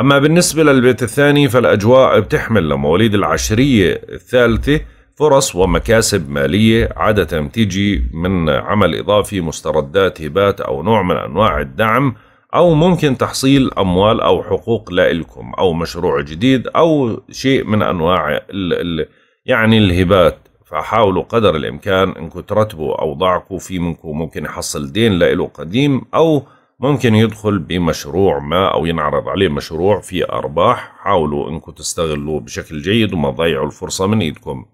أما بالنسبة للبيت الثاني فالأجواء بتحمل لمواليد العشرية الثالثة فرص ومكاسب مالية عادة بتيجي من عمل إضافي مستردات هبات أو نوع من أنواع الدعم أو ممكن تحصيل أموال أو حقوق لإلكم أو مشروع جديد أو شيء من أنواع الـ الـ يعني الهبات فحاولوا قدر الإمكان إنكم ترتبوا أوضاعكم في منكم ممكن يحصل دين لإله قديم أو ممكن يدخل بمشروع ما أو ينعرض عليه مشروع فيه أرباح حاولوا أنكم تستغلوه بشكل جيد وما تضيعوا الفرصة من إيدكم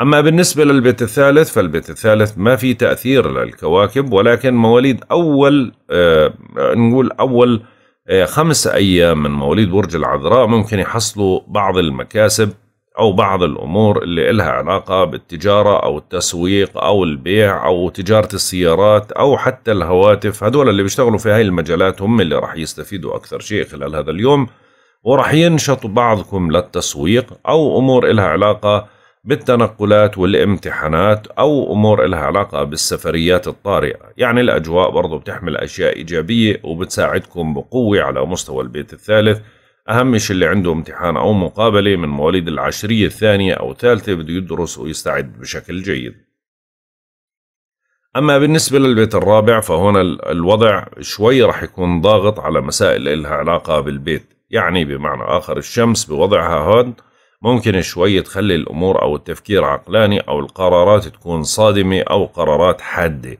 أما بالنسبة للبيت الثالث فالبيت الثالث ما في تأثير للكواكب ولكن مواليد أول آه نقول أول آه خمس أيام من مواليد برج العذراء ممكن يحصلوا بعض المكاسب أو بعض الأمور اللي إلها علاقة بالتجارة أو التسويق أو البيع أو تجارة السيارات أو حتى الهواتف هدول اللي بيشتغلوا في هاي المجالات هم اللي راح يستفيدوا أكثر شيء خلال هذا اليوم وراح ينشط بعضكم للتسويق أو أمور إلها علاقة بالتنقلات والامتحانات أو أمور إلها علاقة بالسفريات الطارئة يعني الأجواء برضو بتحمل أشياء إيجابية وبتساعدكم بقوة على مستوى البيت الثالث أهمش اللي عنده امتحان أو مقابلة من مواليد العشرية الثانية أو الثالثة بده يدرس ويستعد بشكل جيد أما بالنسبة للبيت الرابع فهنا الوضع شوي رح يكون ضاغط على مسائل إلها علاقة بالبيت يعني بمعنى آخر الشمس بوضعها هون ممكن شوي تخلي الأمور أو التفكير عقلاني أو القرارات تكون صادمة أو قرارات حادة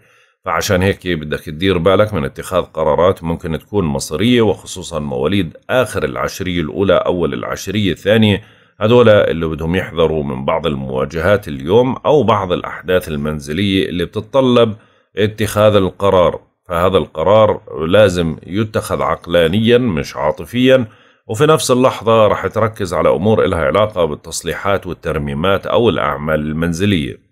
فعشان هيك بدك تدير بالك من اتخاذ قرارات ممكن تكون مصيرية وخصوصا مواليد آخر العشرية الأولى أول العشرية الثانية هذول اللي بدهم يحذروا من بعض المواجهات اليوم أو بعض الأحداث المنزلية اللي بتتطلب اتخاذ القرار فهذا القرار لازم يتخذ عقلانيا مش عاطفيا وفي نفس اللحظة رح تركز على أمور إلها علاقة بالتصليحات والترميمات أو الأعمال المنزلية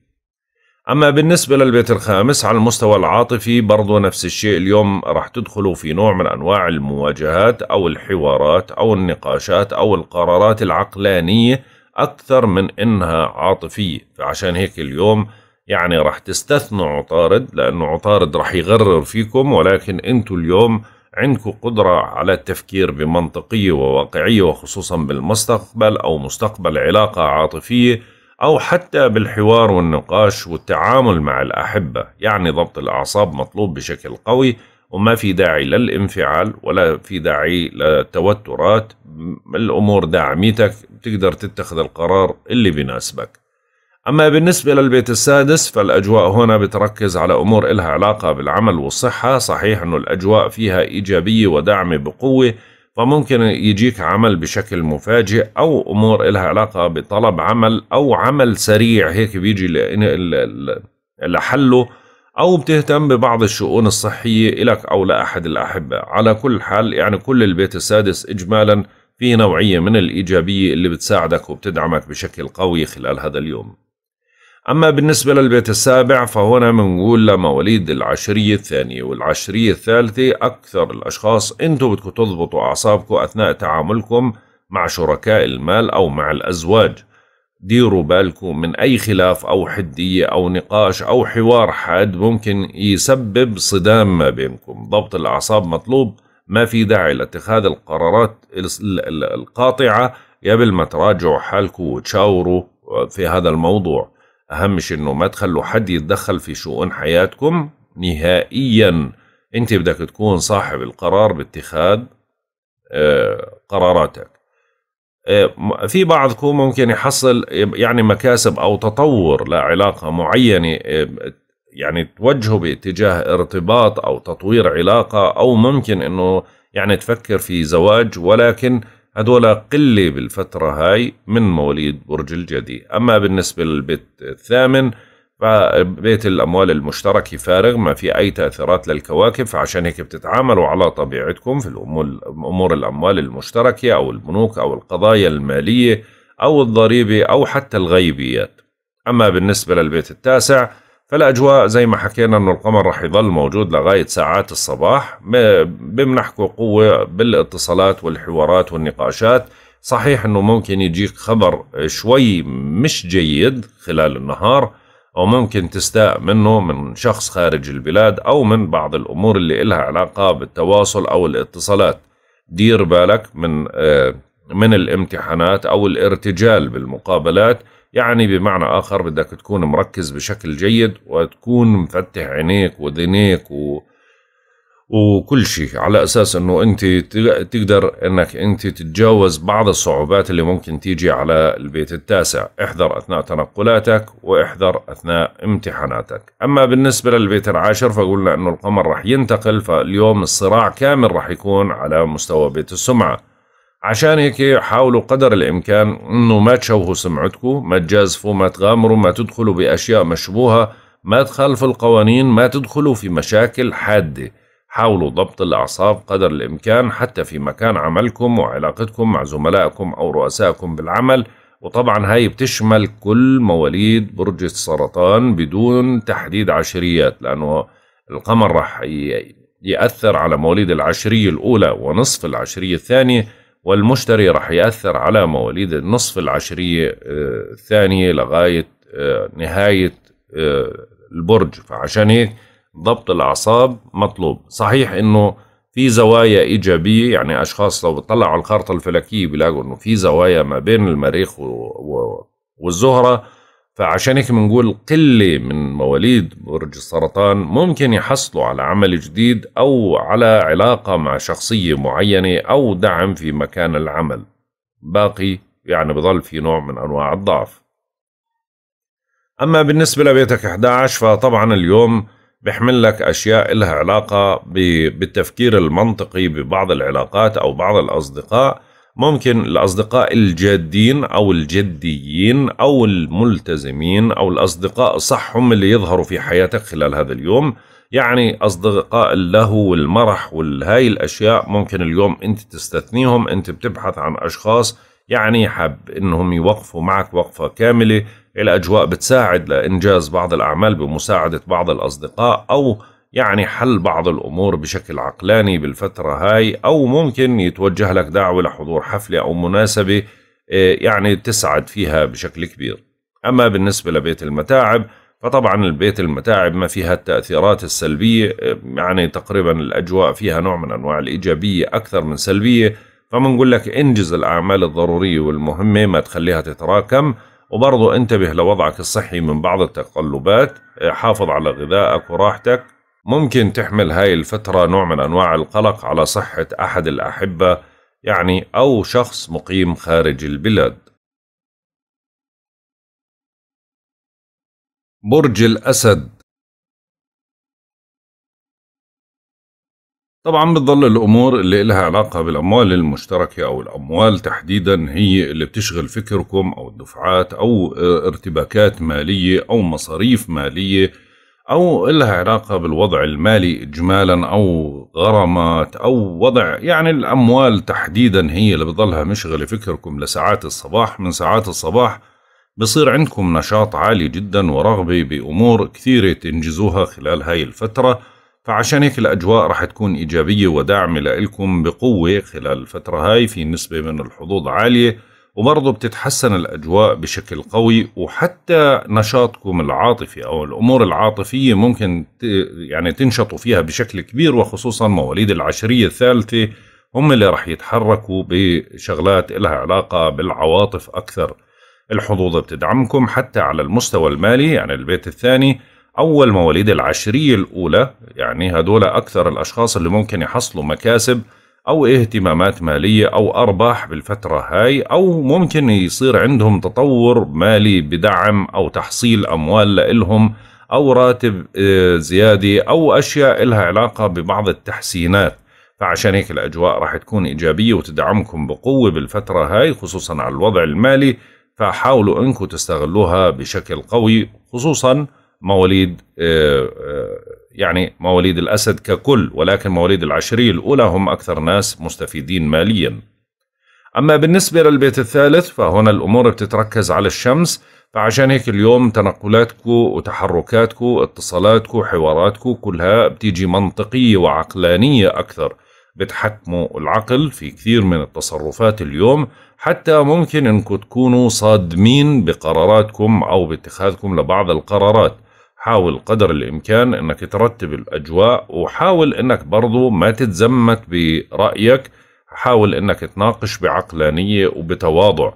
أما بالنسبة للبيت الخامس على المستوى العاطفي برضو نفس الشيء اليوم راح تدخلوا في نوع من أنواع المواجهات أو الحوارات أو النقاشات أو القرارات العقلانية أكثر من إنها عاطفية فعشان هيك اليوم يعني راح تستثنوا عطارد لأنه عطارد راح يغرر فيكم ولكن أنتوا اليوم عندكم قدرة على التفكير بمنطقية وواقعية وخصوصا بالمستقبل أو مستقبل علاقة عاطفية أو حتى بالحوار والنقاش والتعامل مع الأحبة يعني ضبط الأعصاب مطلوب بشكل قوي وما في داعي للانفعال ولا في داعي للتوترات الأمور داعميتك بتقدر تتخذ القرار اللي بيناسبك أما بالنسبة للبيت السادس فالأجواء هنا بتركز على أمور إلها علاقة بالعمل والصحة صحيح أنه الأجواء فيها إيجابية ودعم بقوة فممكن يجيك عمل بشكل مفاجئ أو أمور إلها علاقة بطلب عمل أو عمل سريع هيك بيجي لحله أو بتهتم ببعض الشؤون الصحية إلك أو لأحد الأحبة على كل حال يعني كل البيت السادس إجمالا في نوعية من الإيجابية اللي بتساعدك وبتدعمك بشكل قوي خلال هذا اليوم أما بالنسبة للبيت السابع فهنا منقول لمواليد العشرية الثانية والعشرية الثالثة أكثر الأشخاص أنتم بدكم تضبطوا أعصابكم أثناء تعاملكم مع شركاء المال أو مع الأزواج ديروا بالكم من أي خلاف أو حدية أو نقاش أو حوار حاد ممكن يسبب صدام ما بينكم ضبط الأعصاب مطلوب ما في داعي لاتخاذ القرارات القاطعة قبل ما تراجعوا حالكم وتشاوروا في هذا الموضوع أهم شيء إنه ما تخلوا حد يتدخل في شؤون حياتكم نهائيا أنت بدك تكون صاحب القرار باتخاذ آه، قراراتك آه، في بعضكم ممكن يحصل يعني مكاسب أو تطور لعلاقة معينة آه، يعني توجهه باتجاه ارتباط أو تطوير علاقة أو ممكن أنه يعني تفكر في زواج ولكن هذول قلة بالفترة هاي من مواليد برج الجدي أما بالنسبة للبيت الثامن فبيت الأموال المشتركة فارغ ما في أي تأثيرات للكواكب فعشان هيك بتتعاملوا على طبيعتكم في الأمور أمور الأموال المشتركة أو البنوك أو القضايا المالية أو الضريبة أو حتى الغيبيات أما بالنسبة للبيت التاسع فالأجواء زي ما حكينا أنه القمر رح يظل موجود لغاية ساعات الصباح بمنحكم قوة بالاتصالات والحوارات والنقاشات صحيح أنه ممكن يجيك خبر شوي مش جيد خلال النهار أو ممكن تستاء منه من شخص خارج البلاد أو من بعض الأمور اللي إلها علاقة بالتواصل أو الاتصالات دير بالك من آه، من الامتحانات أو الارتجال بالمقابلات يعني بمعنى آخر بدك تكون مركز بشكل جيد وتكون مفتح عينيك ودينيك و... وكل شيء على أساس أنه أنت تقدر أنك أنت تتجاوز بعض الصعوبات اللي ممكن تيجي على البيت التاسع احذر أثناء تنقلاتك واحذر أثناء امتحاناتك أما بالنسبة للبيت العاشر فقلنا أنه القمر رح ينتقل فاليوم الصراع كامل رح يكون على مستوى بيت السمعة عشان هيك حاولوا قدر الإمكان أنه ما تشوهوا سمعتكم ما تجازفوا ما تغامروا ما تدخلوا بأشياء مشبوهة ما تخالفوا القوانين ما تدخلوا في مشاكل حادة حاولوا ضبط الأعصاب قدر الإمكان حتى في مكان عملكم وعلاقتكم مع زملائكم أو رؤسائكم بالعمل وطبعا هاي بتشمل كل مواليد برج السرطان بدون تحديد عشريات لأنه القمر راح يأثر على مواليد العشرية الأولى ونصف العشرية الثانية والمشتري راح يأثر على مواليد النصف العشرية آه، الثانية لغاية آه، نهاية آه، البرج فعشان هيك ضبط الأعصاب مطلوب صحيح أنه في زوايا إيجابية يعني أشخاص لو على الخارطة الفلكية بيلاقوا أنه في زوايا ما بين المريخ والزهرة فعشان هيك بنقول قلة من مواليد برج السرطان ممكن يحصلوا على عمل جديد أو على علاقة مع شخصية معينة أو دعم في مكان العمل باقي يعني بظل في نوع من أنواع الضعف أما بالنسبة لبيتك 11 فطبعا اليوم بيحمل لك أشياء إلها علاقة بالتفكير المنطقي ببعض العلاقات أو بعض الأصدقاء ممكن الأصدقاء الجادين أو الجديين أو الملتزمين أو الأصدقاء صح هم اللي يظهروا في حياتك خلال هذا اليوم يعني أصدقاء اللهو والمرح والهاي الأشياء ممكن اليوم أنت تستثنيهم أنت بتبحث عن أشخاص يعني حب أنهم يوقفوا معك وقفة كاملة الأجواء بتساعد لإنجاز بعض الأعمال بمساعدة بعض الأصدقاء أو يعني حل بعض الأمور بشكل عقلاني بالفترة هاي أو ممكن يتوجه لك دعوة لحضور حفلة أو مناسبة آه، يعني تسعد فيها بشكل كبير أما بالنسبة لبيت المتاعب فطبعا البيت المتاعب ما فيها التأثيرات السلبية آه، يعني تقريبا الأجواء فيها نوع من أنواع الإيجابية أكثر من سلبية فمنقول لك انجز الأعمال الضرورية والمهمة ما تخليها تتراكم وبرضه انتبه لوضعك الصحي من بعض التقلبات آه، حافظ على غذائك وراحتك ممكن تحمل هاي الفترة نوع من أنواع القلق على صحة أحد الأحبة يعني أو شخص مقيم خارج البلاد برج الأسد طبعا بتظل الأمور اللي إلها علاقة بالأموال المشتركة أو الأموال تحديدا هي اللي بتشغل فكركم أو الدفعات أو ارتباكات مالية أو مصاريف مالية أو إلها علاقة بالوضع المالي إجمالا أو غرامات أو وضع يعني الأموال تحديدا هي اللي بضلها مشغلة فكركم لساعات الصباح من ساعات الصباح بصير عندكم نشاط عالي جدا ورغبة بأمور كثيرة تنجزوها خلال هاي الفترة فعشان هيك الأجواء رح تكون إيجابية وداعمة لإلكم بقوة خلال الفترة هاي في نسبة من الحظوظ عالية وبرضه بتتحسن الأجواء بشكل قوي وحتى نشاطكم العاطفي أو الأمور العاطفية ممكن يعني تنشطوا فيها بشكل كبير وخصوصا مواليد العشرية الثالثة هم اللي رح يتحركوا بشغلات لها علاقة بالعواطف أكثر الحظوظ بتدعمكم حتى على المستوى المالي يعني البيت الثاني أول مواليد العشرية الأولى يعني هدول أكثر الأشخاص اللي ممكن يحصلوا مكاسب أو اهتمامات مالية أو أرباح بالفترة هاي أو ممكن يصير عندهم تطور مالي بدعم أو تحصيل أموال لإلهم أو راتب آه، زيادة أو أشياء إلها علاقة ببعض التحسينات فعشان هيك الأجواء راح تكون إيجابية وتدعمكم بقوة بالفترة هاي خصوصا على الوضع المالي فحاولوا أنكم تستغلوها بشكل قوي خصوصا مواليد آه، آه، يعني مواليد الأسد ككل ولكن مواليد العشرية الأولى هم أكثر ناس مستفيدين ماليا أما بالنسبة للبيت الثالث فهنا الأمور بتتركز على الشمس فعشان هيك اليوم تنقلاتكو وتحركاتكو اتصالاتكو حواراتكو كلها بتيجي منطقية وعقلانية أكثر بتحكموا العقل في كثير من التصرفات اليوم حتى ممكن انكم تكونوا صادمين بقراراتكم او باتخاذكم لبعض القرارات حاول قدر الإمكان أنك ترتب الأجواء وحاول أنك برضو ما تتزمت برأيك حاول أنك تناقش بعقلانية وبتواضع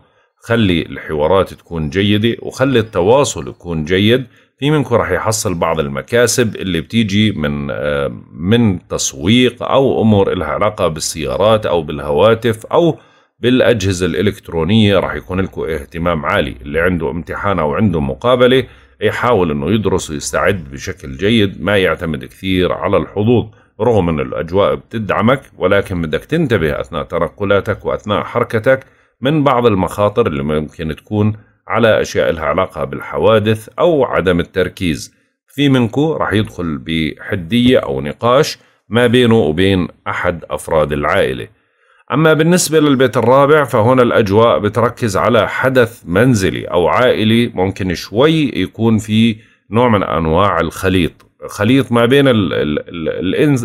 خلي الحوارات تكون جيدة وخلي التواصل يكون جيد في منكم رح يحصل بعض المكاسب اللي بتيجي من آه، من تسويق أو أمور إلها علاقة بالسيارات أو بالهواتف أو بالأجهزة الإلكترونية رح يكون لكم اهتمام عالي اللي عنده امتحان أو عنده مقابلة يحاول أنه يدرس ويستعد بشكل جيد ما يعتمد كثير على الحظوظ رغم أن الأجواء بتدعمك ولكن بدك تنتبه أثناء تنقلاتك وأثناء حركتك من بعض المخاطر اللي ممكن تكون على أشياء لها علاقة بالحوادث أو عدم التركيز في منكو رح يدخل بحدية أو نقاش ما بينه وبين أحد أفراد العائلة أما بالنسبة للبيت الرابع فهنا الأجواء بتركز على حدث منزلي أو عائلي ممكن شوي يكون في نوع من أنواع الخليط خليط ما بين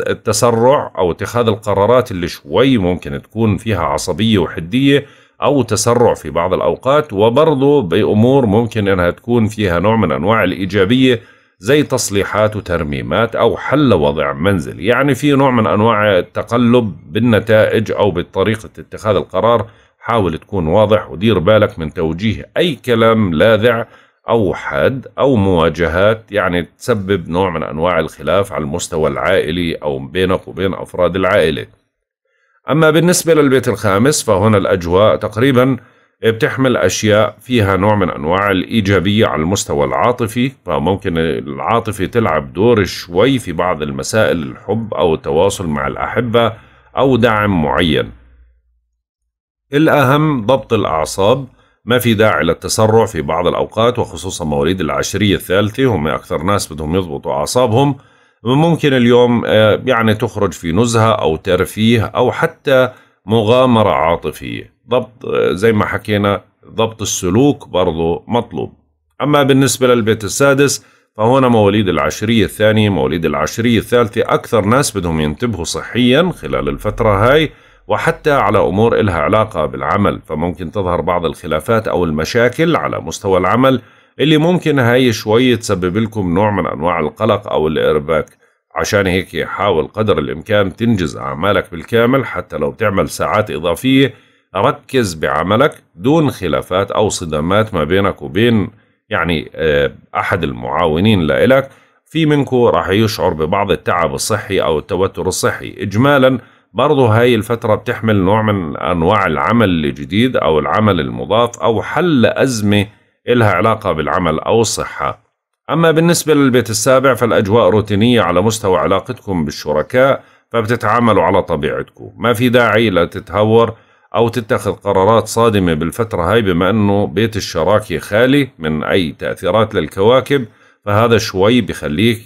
التسرع أو اتخاذ القرارات اللي شوي ممكن تكون فيها عصبية وحدية أو تسرع في بعض الأوقات وبرضه بأمور ممكن أنها تكون فيها نوع من أنواع الإيجابية زي تصليحات وترميمات أو حل وضع منزلي يعني في نوع من أنواع التقلب بالنتائج أو بطريقة اتخاذ القرار حاول تكون واضح ودير بالك من توجيه أي كلام لاذع أو حد أو مواجهات يعني تسبب نوع من أنواع الخلاف على المستوى العائلي أو بينك وبين أفراد العائلة أما بالنسبة للبيت الخامس فهنا الأجواء تقريباً بتحمل أشياء فيها نوع من أنواع الإيجابية على المستوى العاطفي فممكن العاطفة تلعب دور شوي في بعض المسائل الحب أو التواصل مع الأحبة أو دعم معين الأهم ضبط الأعصاب ما في داعي للتسرع في بعض الأوقات وخصوصا مواليد العشرية الثالثة هم أكثر ناس بدهم يضبطوا أعصابهم ممكن اليوم آه، يعني تخرج في نزهة أو ترفيه أو حتى مغامرة عاطفية ضبط آه، زي ما حكينا ضبط السلوك برضه مطلوب أما بالنسبة للبيت السادس فهنا مواليد العشرية الثانية مواليد العشرية الثالثة أكثر ناس بدهم ينتبهوا صحيا خلال الفترة هاي وحتى على أمور إلها علاقة بالعمل فممكن تظهر بعض الخلافات أو المشاكل على مستوى العمل اللي ممكن هاي شوي تسبب لكم نوع من أنواع القلق أو الإرباك عشان هيك حاول قدر الإمكان تنجز أعمالك بالكامل حتى لو بتعمل ساعات إضافية ركز بعملك دون خلافات أو صدامات ما بينك وبين يعني آه، أحد المعاونين لإلك في منكم راح يشعر ببعض التعب الصحي أو التوتر الصحي إجمالا برضو هاي الفترة بتحمل نوع من أنواع العمل الجديد أو العمل المضاف أو حل أزمة إلها علاقة بالعمل أو الصحة أما بالنسبة للبيت السابع فالأجواء روتينية على مستوى علاقتكم بالشركاء فبتتعاملوا على طبيعتكم ما في داعي لتتهور أو تتخذ قرارات صادمة بالفترة هاي بما أنه بيت الشراكة خالي من أي تأثيرات للكواكب فهذا شوي بخليك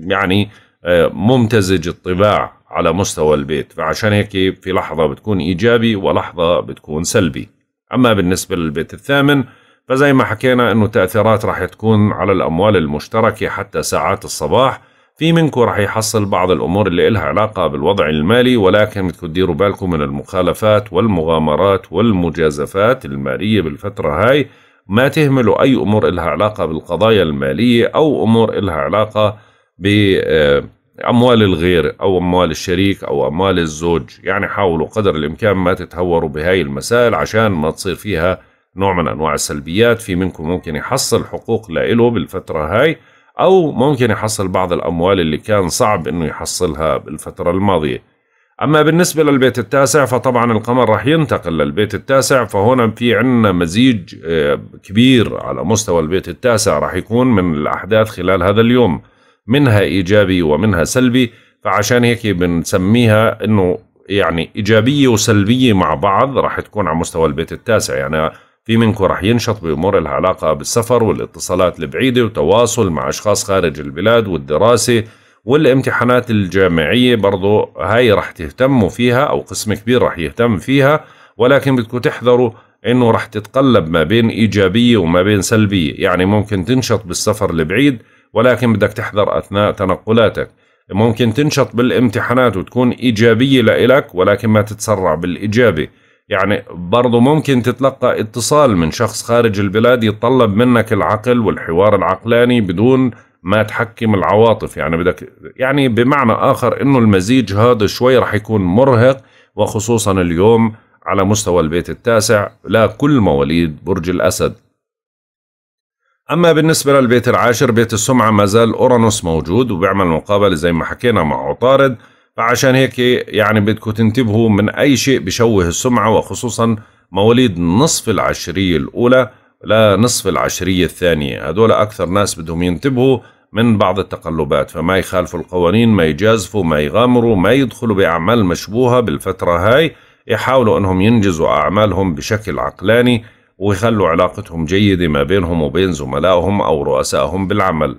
يعني آه، ممتزج الطباع على مستوى البيت فعشان هيك في لحظة بتكون إيجابي ولحظة بتكون سلبي أما بالنسبة للبيت الثامن فزي ما حكينا أنه تأثيرات راح تكون على الأموال المشتركة حتى ساعات الصباح في منكم راح يحصل بعض الأمور اللي إلها علاقة بالوضع المالي ولكن بدكم تديروا بالكم من المخالفات والمغامرات والمجازفات المالية بالفترة هاي ما تهملوا أي أمور إلها علاقة بالقضايا المالية أو أمور إلها علاقة بأموال آه، الغير أو أموال الشريك أو أموال الزوج يعني حاولوا قدر الإمكان ما تتهوروا بهاي المسائل عشان ما تصير فيها نوع من أنواع السلبيات في منكم ممكن يحصل حقوق لإله بالفترة هاي أو ممكن يحصل بعض الأموال اللي كان صعب إنه يحصلها بالفترة الماضية أما بالنسبة للبيت التاسع فطبعا القمر راح ينتقل للبيت التاسع فهنا في عندنا مزيج آه، كبير على مستوى البيت التاسع راح يكون من الأحداث خلال هذا اليوم منها إيجابي ومنها سلبي فعشان هيك بنسميها إنه يعني إيجابية وسلبية مع بعض راح تكون على مستوى البيت التاسع يعني في منكم رح ينشط بأمور لها علاقة بالسفر والاتصالات البعيدة وتواصل مع أشخاص خارج البلاد والدراسة والامتحانات الجامعية برضو هاي رح تهتموا فيها أو قسم كبير رح يهتم فيها ولكن بدكم تحذروا انه رح تتقلب ما بين ايجابيه وما بين سلبيه، يعني ممكن تنشط بالسفر البعيد ولكن بدك تحذر اثناء تنقلاتك، ممكن تنشط بالامتحانات وتكون ايجابيه لإلك ولكن ما تتسرع بالايجابي يعني برضو ممكن تتلقى اتصال من شخص خارج البلاد يتطلب منك العقل والحوار العقلاني بدون ما تحكم العواطف يعني بدك يعني بمعنى آخر إنه المزيج هذا شوي رح يكون مرهق وخصوصا اليوم على مستوى البيت التاسع لا كل مواليد برج الأسد أما بالنسبة للبيت العاشر بيت السمعة ما زال أورانوس موجود وبيعمل مقابلة زي ما حكينا مع عطارد فعشان هيك يعني بدكم تنتبهوا من أي شيء بشوه السمعة وخصوصا مواليد نصف العشرية الأولى لنصف العشرية الثانية هدول أكثر ناس بدهم ينتبهوا من بعض التقلبات فما يخالفوا القوانين ما يجازفوا ما يغامروا ما يدخلوا بأعمال مشبوهة بالفترة هاي يحاولوا أنهم ينجزوا أعمالهم بشكل عقلاني ويخلوا علاقتهم جيدة ما بينهم وبين زملائهم أو رؤسائهم بالعمل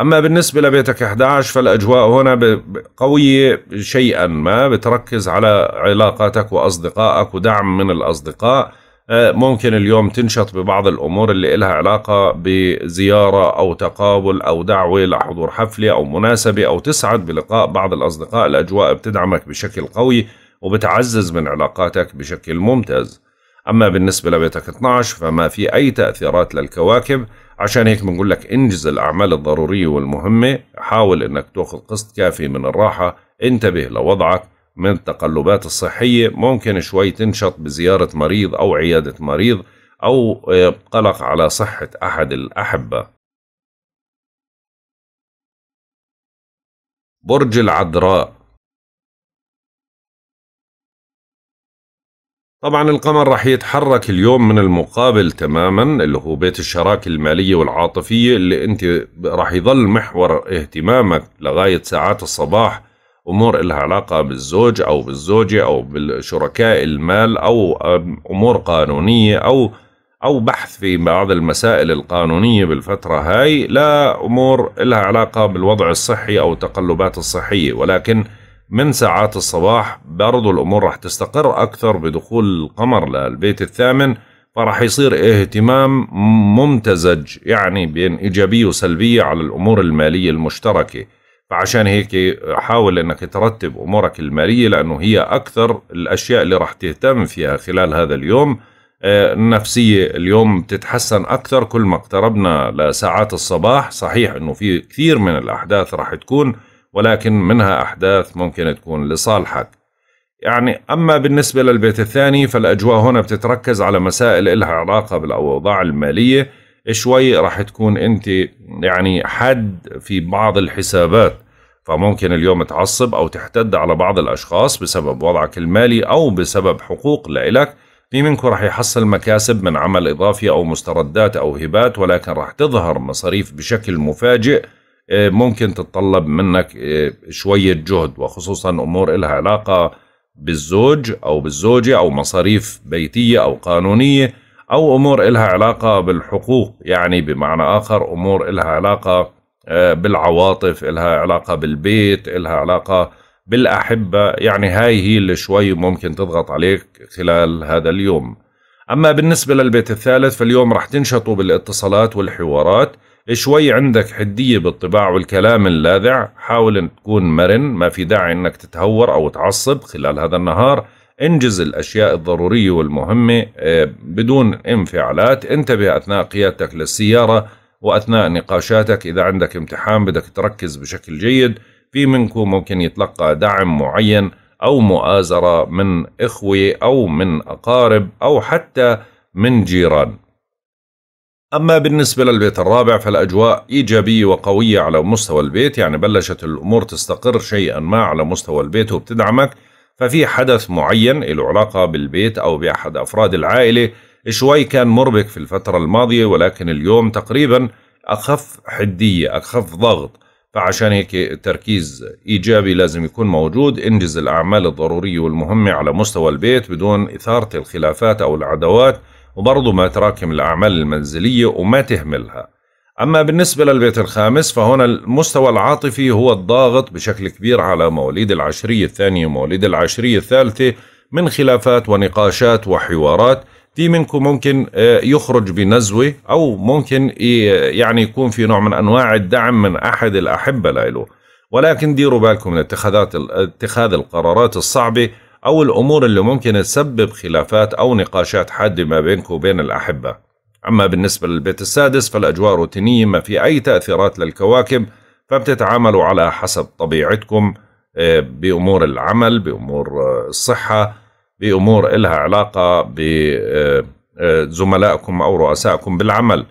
أما بالنسبة لبيتك 11 فالأجواء هنا قوية شيئا ما بتركز على علاقاتك وأصدقائك ودعم من الأصدقاء آه، ممكن اليوم تنشط ببعض الأمور اللي إلها علاقة بزيارة أو تقابل أو دعوة لحضور حفلة أو مناسبة أو تسعد بلقاء بعض الأصدقاء الأجواء بتدعمك بشكل قوي وبتعزز من علاقاتك بشكل ممتاز أما بالنسبة لبيتك 12 فما في أي تأثيرات للكواكب عشان هيك بنقول لك انجز الأعمال الضرورية والمهمة حاول أنك تأخذ قسط كافي من الراحة انتبه لوضعك من التقلبات الصحية ممكن شوي تنشط بزيارة مريض أو عيادة مريض أو آه، قلق على صحة أحد الأحبة برج العذراء طبعا القمر راح يتحرك اليوم من المقابل تماما اللي هو بيت الشراكة المالية والعاطفية اللي انت راح يظل محور اهتمامك لغاية ساعات الصباح امور لها علاقة بالزوج او بالزوجة او بالشركاء المال او امور قانونية او او بحث في بعض المسائل القانونية بالفترة هاي لا امور لها علاقة بالوضع الصحي او التقلبات الصحية ولكن من ساعات الصباح برضو الأمور راح تستقر أكثر بدخول القمر للبيت الثامن فراح يصير اهتمام ممتزج يعني بين إيجابية وسلبية على الأمور المالية المشتركة فعشان هيك حاول أنك ترتب أمورك المالية لأنه هي أكثر الأشياء اللي راح تهتم فيها خلال هذا اليوم آه، النفسية اليوم بتتحسن أكثر كل ما اقتربنا لساعات الصباح صحيح أنه في كثير من الأحداث راح تكون ولكن منها أحداث ممكن تكون لصالحك يعني أما بالنسبة للبيت الثاني فالأجواء هنا بتتركز على مسائل إلها علاقة بالأوضاع المالية شوي راح تكون أنت يعني حد في بعض الحسابات فممكن اليوم تعصب أو تحتد على بعض الأشخاص بسبب وضعك المالي أو بسبب حقوق لإلك في منكم راح يحصل مكاسب من عمل إضافي أو مستردات أو هبات ولكن راح تظهر مصاريف بشكل مفاجئ إيه، ممكن تتطلب منك إيه، شوية جهد وخصوصا أمور إلها علاقة بالزوج أو بالزوجة أو مصاريف بيتية أو قانونية أو أمور إلها علاقة بالحقوق يعني بمعنى آخر أمور إلها علاقة إيه، بالعواطف إلها علاقة بالبيت إلها علاقة بالأحبة يعني هاي هي اللي شوي ممكن تضغط عليك خلال هذا اليوم أما بالنسبة للبيت الثالث فاليوم رح تنشطوا بالاتصالات والحوارات شوي عندك حدية بالطباع والكلام اللاذع حاول أن تكون مرن ما في داعي أنك تتهور أو تعصب خلال هذا النهار انجز الأشياء الضرورية والمهمة آه، بدون انفعالات انتبه أثناء قيادتك للسيارة وأثناء نقاشاتك إذا عندك امتحان بدك تركز بشكل جيد في منكم ممكن يتلقى دعم معين أو مؤازرة من إخوة أو من أقارب أو حتى من جيران أما بالنسبة للبيت الرابع فالأجواء إيجابية وقوية على مستوى البيت يعني بلشت الأمور تستقر شيئا ما على مستوى البيت وبتدعمك ففي حدث معين له علاقة بالبيت أو بأحد أفراد العائلة شوي كان مربك في الفترة الماضية ولكن اليوم تقريبا أخف حدية أخف ضغط فعشان هيك التركيز إيجابي لازم يكون موجود انجز الأعمال الضرورية والمهمة على مستوى البيت بدون إثارة الخلافات أو العداوات وبرضه ما تراكم الأعمال المنزلية وما تهملها أما بالنسبة للبيت الخامس فهنا المستوى العاطفي هو الضاغط بشكل كبير على مواليد العشرية الثانية ومواليد العشرية الثالثة من خلافات ونقاشات وحوارات في منكم ممكن آه، يخرج بنزوة أو ممكن آه، يعني يكون في نوع من أنواع الدعم من أحد الأحبة له ولكن ديروا بالكم من اتخاذات اتخاذ القرارات الصعبة أو الأمور اللي ممكن تسبب خلافات أو نقاشات حادة ما بينك وبين الأحبة أما بالنسبة للبيت السادس فالأجواء روتينية ما في أي تأثيرات للكواكب فبتتعاملوا على حسب طبيعتكم آه، بأمور العمل بأمور آه، الصحة بأمور إلها علاقة بزملائكم آه، أو رؤسائكم بالعمل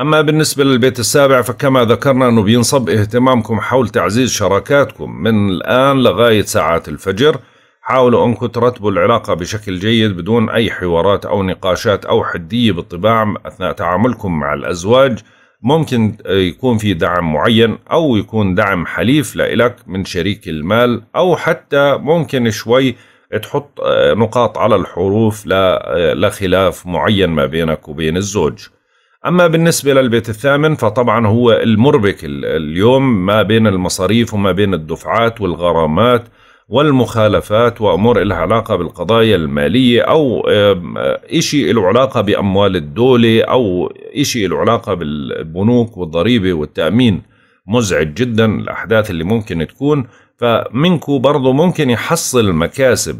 أما بالنسبة للبيت السابع فكما ذكرنا أنه بينصب اهتمامكم حول تعزيز شراكاتكم من الآن لغاية ساعات الفجر حاولوا أنكم ترتبوا العلاقة بشكل جيد بدون أي حوارات أو نقاشات أو حدية بالطباع أثناء تعاملكم مع الأزواج ممكن آه، يكون في دعم معين أو يكون دعم حليف لإلك من شريك المال أو حتى ممكن شوي تحط آه، نقاط على الحروف لخلاف آه، معين ما بينك وبين الزوج أما بالنسبة للبيت الثامن فطبعا هو المربك اليوم ما بين المصاريف وما بين الدفعات والغرامات والمخالفات وأمور لها علاقة بالقضايا المالية أو إشي له علاقة بأموال الدولة أو إشي له علاقة بالبنوك والضريبة والتأمين مزعج جدا الأحداث اللي ممكن تكون فمنكو برضه ممكن يحصل مكاسب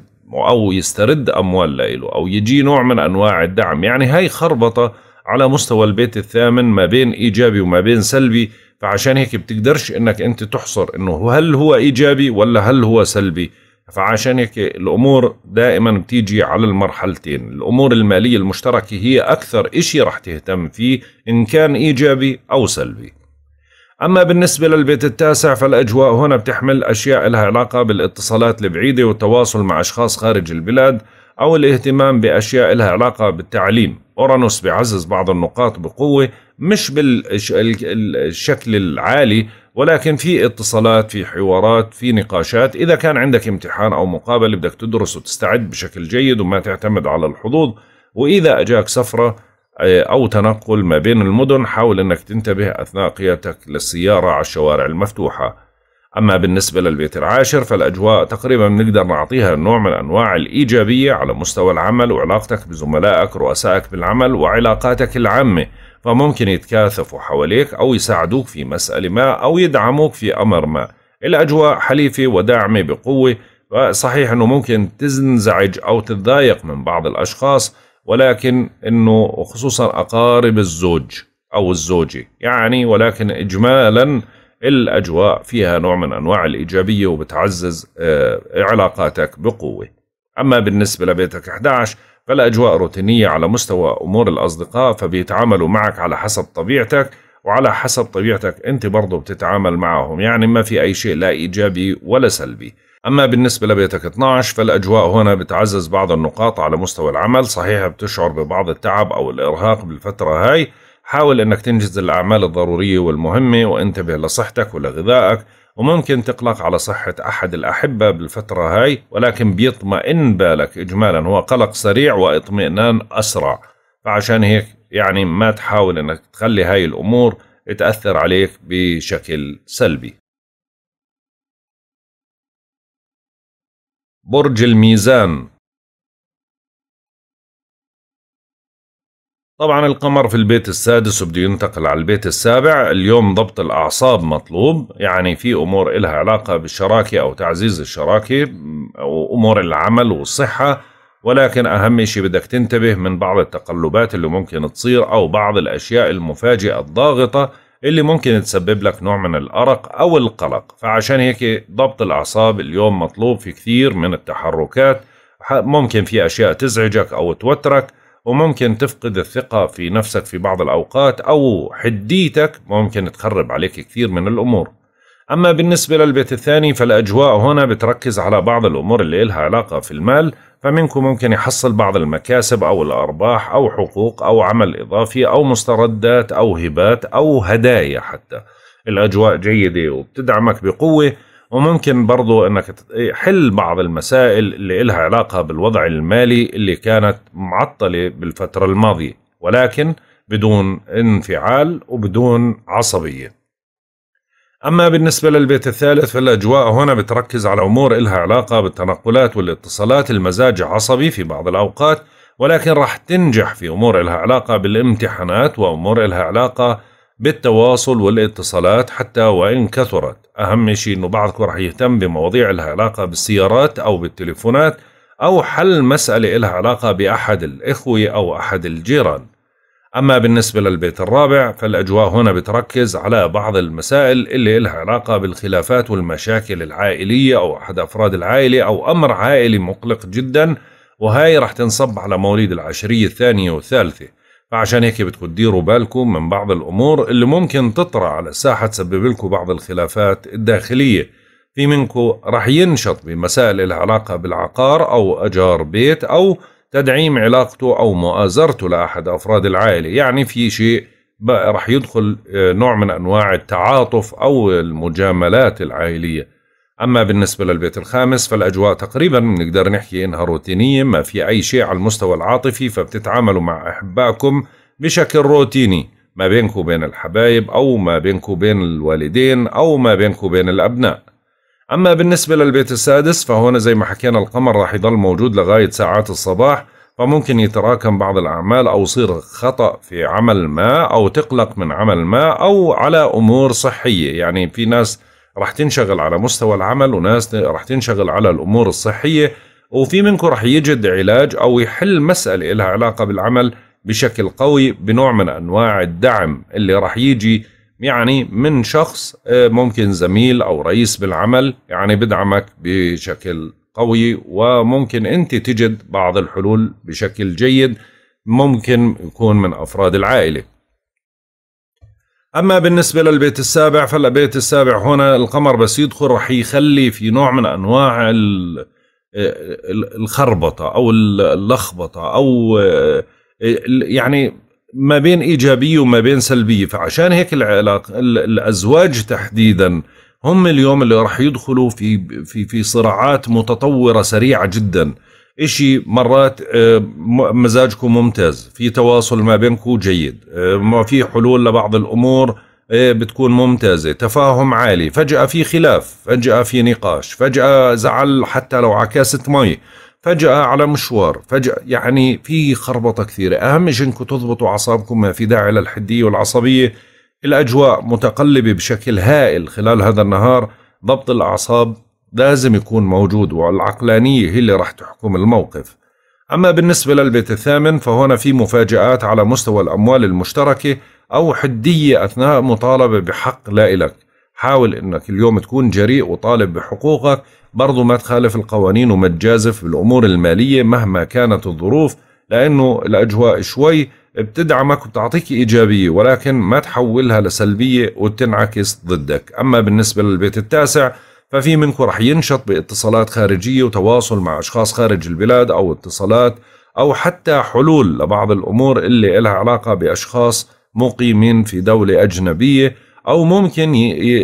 أو يسترد أموال له أو يجي نوع من أنواع الدعم يعني هاي خربطة على مستوى البيت الثامن ما بين إيجابي وما بين سلبي فعشان هيك بتقدرش انك انت تحصر انه هل هو ايجابي ولا هل هو سلبي فعشان هيك الامور دائما بتيجي على المرحلتين الامور الماليه المشتركه هي اكثر إشي رح تهتم فيه ان كان ايجابي او سلبي أما بالنسبة للبيت التاسع فالأجواء هنا بتحمل أشياء لها علاقة بالاتصالات البعيدة والتواصل مع أشخاص خارج البلاد أو الاهتمام بأشياء لها علاقة بالتعليم أورانوس بعزز بعض النقاط بقوة مش بالشكل العالي ولكن في اتصالات في حوارات في نقاشات إذا كان عندك امتحان أو مقابلة بدك تدرس وتستعد بشكل جيد وما تعتمد على الحظوظ وإذا أجاك سفرة آه، أو تنقل ما بين المدن حاول أنك تنتبه أثناء قيادتك للسيارة على الشوارع المفتوحة أما بالنسبة للبيت العاشر فالأجواء تقريبا بنقدر نعطيها نوع من أنواع الإيجابية على مستوى العمل وعلاقتك بزملائك رؤسائك بالعمل وعلاقاتك العامة فممكن يتكاثفوا حواليك أو يساعدوك في مسألة ما أو يدعموك في أمر ما الأجواء حليفة وداعمة بقوة فصحيح أنه ممكن تنزعج أو تتضايق من بعض الأشخاص ولكن أنه وخصوصا أقارب الزوج أو الزوجة يعني ولكن إجمالا الأجواء فيها نوع من أنواع الإيجابية وبتعزز آه، علاقاتك بقوة أما بالنسبة لبيتك 11 فالأجواء روتينية على مستوى أمور الأصدقاء فبيتعاملوا معك على حسب طبيعتك وعلى حسب طبيعتك أنت برضه بتتعامل معهم يعني ما في أي شيء لا إيجابي ولا سلبي أما بالنسبة لبيتك 12 فالأجواء هنا بتعزز بعض النقاط على مستوى العمل صحيح بتشعر ببعض التعب أو الإرهاق بالفترة هاي حاول أنك تنجز الأعمال الضرورية والمهمة وانتبه لصحتك ولغذائك وممكن تقلق على صحة أحد الأحبة بالفترة هاي ولكن بيطمئن بالك إجمالا هو قلق سريع وإطمئنان أسرع فعشان هيك يعني ما تحاول أنك تخلي هاي الأمور تأثر عليك بشكل سلبي برج الميزان طبعا القمر في البيت السادس وبده ينتقل على البيت السابع اليوم ضبط الأعصاب مطلوب يعني في أمور إلها علاقة بالشراكة أو تعزيز الشراكة وأمور العمل والصحة ولكن أهم شيء بدك تنتبه من بعض التقلبات اللي ممكن تصير أو بعض الأشياء المفاجئة الضاغطة اللي ممكن تسبب لك نوع من الأرق أو القلق فعشان هيك ضبط الأعصاب اليوم مطلوب في كثير من التحركات ممكن في أشياء تزعجك أو توترك وممكن تفقد الثقة في نفسك في بعض الأوقات أو حديتك ممكن تخرب عليك كثير من الأمور أما بالنسبة للبيت الثاني فالأجواء هنا بتركز على بعض الأمور اللي إلها علاقة في المال فمنكم ممكن يحصل بعض المكاسب أو الأرباح أو حقوق أو عمل إضافي أو مستردات أو هبات أو هدايا حتى الأجواء جيدة وبتدعمك بقوة وممكن برضو انك إيه، حل بعض المسائل اللي إلها علاقة بالوضع المالي اللي كانت معطلة بالفترة الماضية ولكن بدون انفعال وبدون عصبية أما بالنسبة للبيت الثالث فالأجواء هنا بتركز على أمور إلها علاقة بالتنقلات والاتصالات المزاج عصبي في بعض الأوقات ولكن راح تنجح في أمور إلها علاقة بالامتحانات وأمور إلها علاقة بالتواصل والاتصالات حتى وإن كثرت أهم شيء أنه بعضكم رح يهتم بمواضيع لها علاقة بالسيارات أو بالتليفونات أو حل مسألة لها علاقة بأحد الإخوة أو أحد الجيران أما بالنسبة للبيت الرابع فالأجواء هنا بتركز على بعض المسائل اللي لها علاقة بالخلافات والمشاكل العائلية أو أحد أفراد العائلة أو أمر عائلي مقلق جدا وهاي رح تنصب على مواليد العشرية الثانية والثالثة فعشان هيك بدكم تديروا بالكم من بعض الأمور اللي ممكن تطرى على الساحة تسبب لكم بعض الخلافات الداخلية في منكم رح ينشط بمسائل العلاقة بالعقار أو أجار بيت أو تدعيم علاقته أو مؤازرته لأحد أفراد العائلة يعني في شيء رح يدخل آه، نوع من أنواع التعاطف أو المجاملات العائلية أما بالنسبة للبيت الخامس فالأجواء تقريبا بنقدر نحكي إنها روتينية ما في أي شيء على المستوى العاطفي فبتتعاملوا مع أحبائكم بشكل روتيني ما بينكم وبين الحبايب أو ما بينكم وبين الوالدين أو ما بينكم وبين الأبناء أما بالنسبة للبيت السادس فهنا زي ما حكينا القمر راح يضل موجود لغاية ساعات الصباح فممكن يتراكم بعض الأعمال أو يصير خطأ في عمل ما أو تقلق من عمل ما أو على أمور صحية يعني في ناس راح تنشغل على مستوى العمل وناس راح تنشغل على الامور الصحيه وفي منكم راح يجد علاج او يحل مساله لها علاقه بالعمل بشكل قوي بنوع من انواع الدعم اللي راح يجي يعني من شخص آه، ممكن زميل او رئيس بالعمل يعني بدعمك بشكل قوي وممكن انت تجد بعض الحلول بشكل جيد ممكن يكون من افراد العائله أما بالنسبة للبيت السابع فالبيت بيت السابع هنا القمر بس يدخل رح يخلي في نوع من أنواع الخربطة أو اللخبطة أو يعني ما بين إيجابية وما بين سلبية فعشان هيك العلاق الأزواج تحديدا هم اليوم اللي راح يدخلوا في في في صراعات متطورة سريعة جدا إشي مرات آه، مزاجكم ممتاز في تواصل ما بينكم جيد آه، في حلول لبعض الأمور آه، بتكون ممتازة تفاهم عالي فجأة في خلاف فجأة في نقاش فجأة زعل حتى لو عكاسة مي فجأة على مشوار فجأة يعني في خربطة كثيرة أهم شيء أنكم تضبطوا أعصابكم ما في داعي للحدية والعصبية الأجواء متقلبة بشكل هائل خلال هذا النهار ضبط الأعصاب لازم يكون موجود والعقلانية هي اللي راح تحكم الموقف أما بالنسبة للبيت الثامن فهنا في مفاجآت على مستوى الأموال المشتركة أو حدية أثناء مطالبة بحق لا إلك حاول أنك اليوم تكون جريء وطالب بحقوقك برضو ما تخالف القوانين وما تجازف بالأمور المالية مهما كانت الظروف لأنه الأجواء شوي بتدعمك وبتعطيك إيجابية ولكن ما تحولها لسلبية وتنعكس ضدك أما بالنسبة للبيت التاسع ففي منكم رح ينشط باتصالات خارجية وتواصل مع أشخاص خارج البلاد أو اتصالات أو حتى حلول لبعض الأمور اللي إلها علاقة بأشخاص مقيمين في دولة أجنبية أو ممكن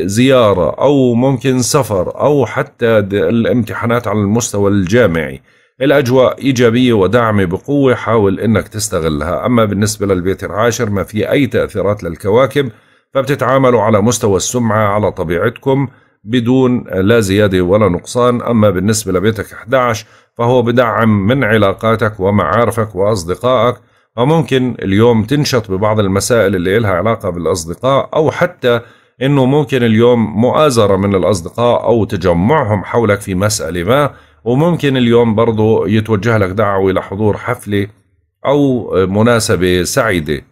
زيارة أو ممكن سفر أو حتى الامتحانات على المستوى الجامعي الأجواء إيجابية وداعمة بقوة حاول أنك تستغلها أما بالنسبة للبيت العاشر ما في أي تأثيرات للكواكب فبتتعاملوا على مستوى السمعة على طبيعتكم بدون لا زيادة ولا نقصان أما بالنسبة لبيتك 11 فهو بدعم من علاقاتك ومعارفك وأصدقائك فممكن اليوم تنشط ببعض المسائل اللي لها علاقة بالأصدقاء أو حتى أنه ممكن اليوم مؤازرة من الأصدقاء أو تجمعهم حولك في مسألة ما وممكن اليوم برضو يتوجه لك دعوة لحضور حفلة أو مناسبة سعيدة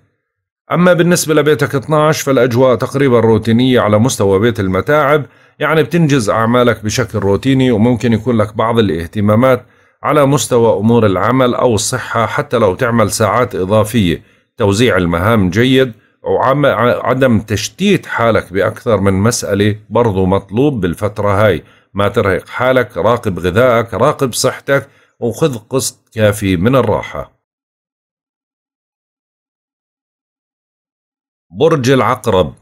أما بالنسبة لبيتك 12 فالأجواء تقريبا روتينية على مستوى بيت المتاعب يعني بتنجز أعمالك بشكل روتيني وممكن يكون لك بعض الاهتمامات على مستوى أمور العمل أو الصحة حتى لو تعمل ساعات إضافية توزيع المهام جيد وعدم تشتيت حالك بأكثر من مسألة برضو مطلوب بالفترة هاي ما ترهق حالك راقب غذائك راقب صحتك وخذ قسط كافي من الراحة برج العقرب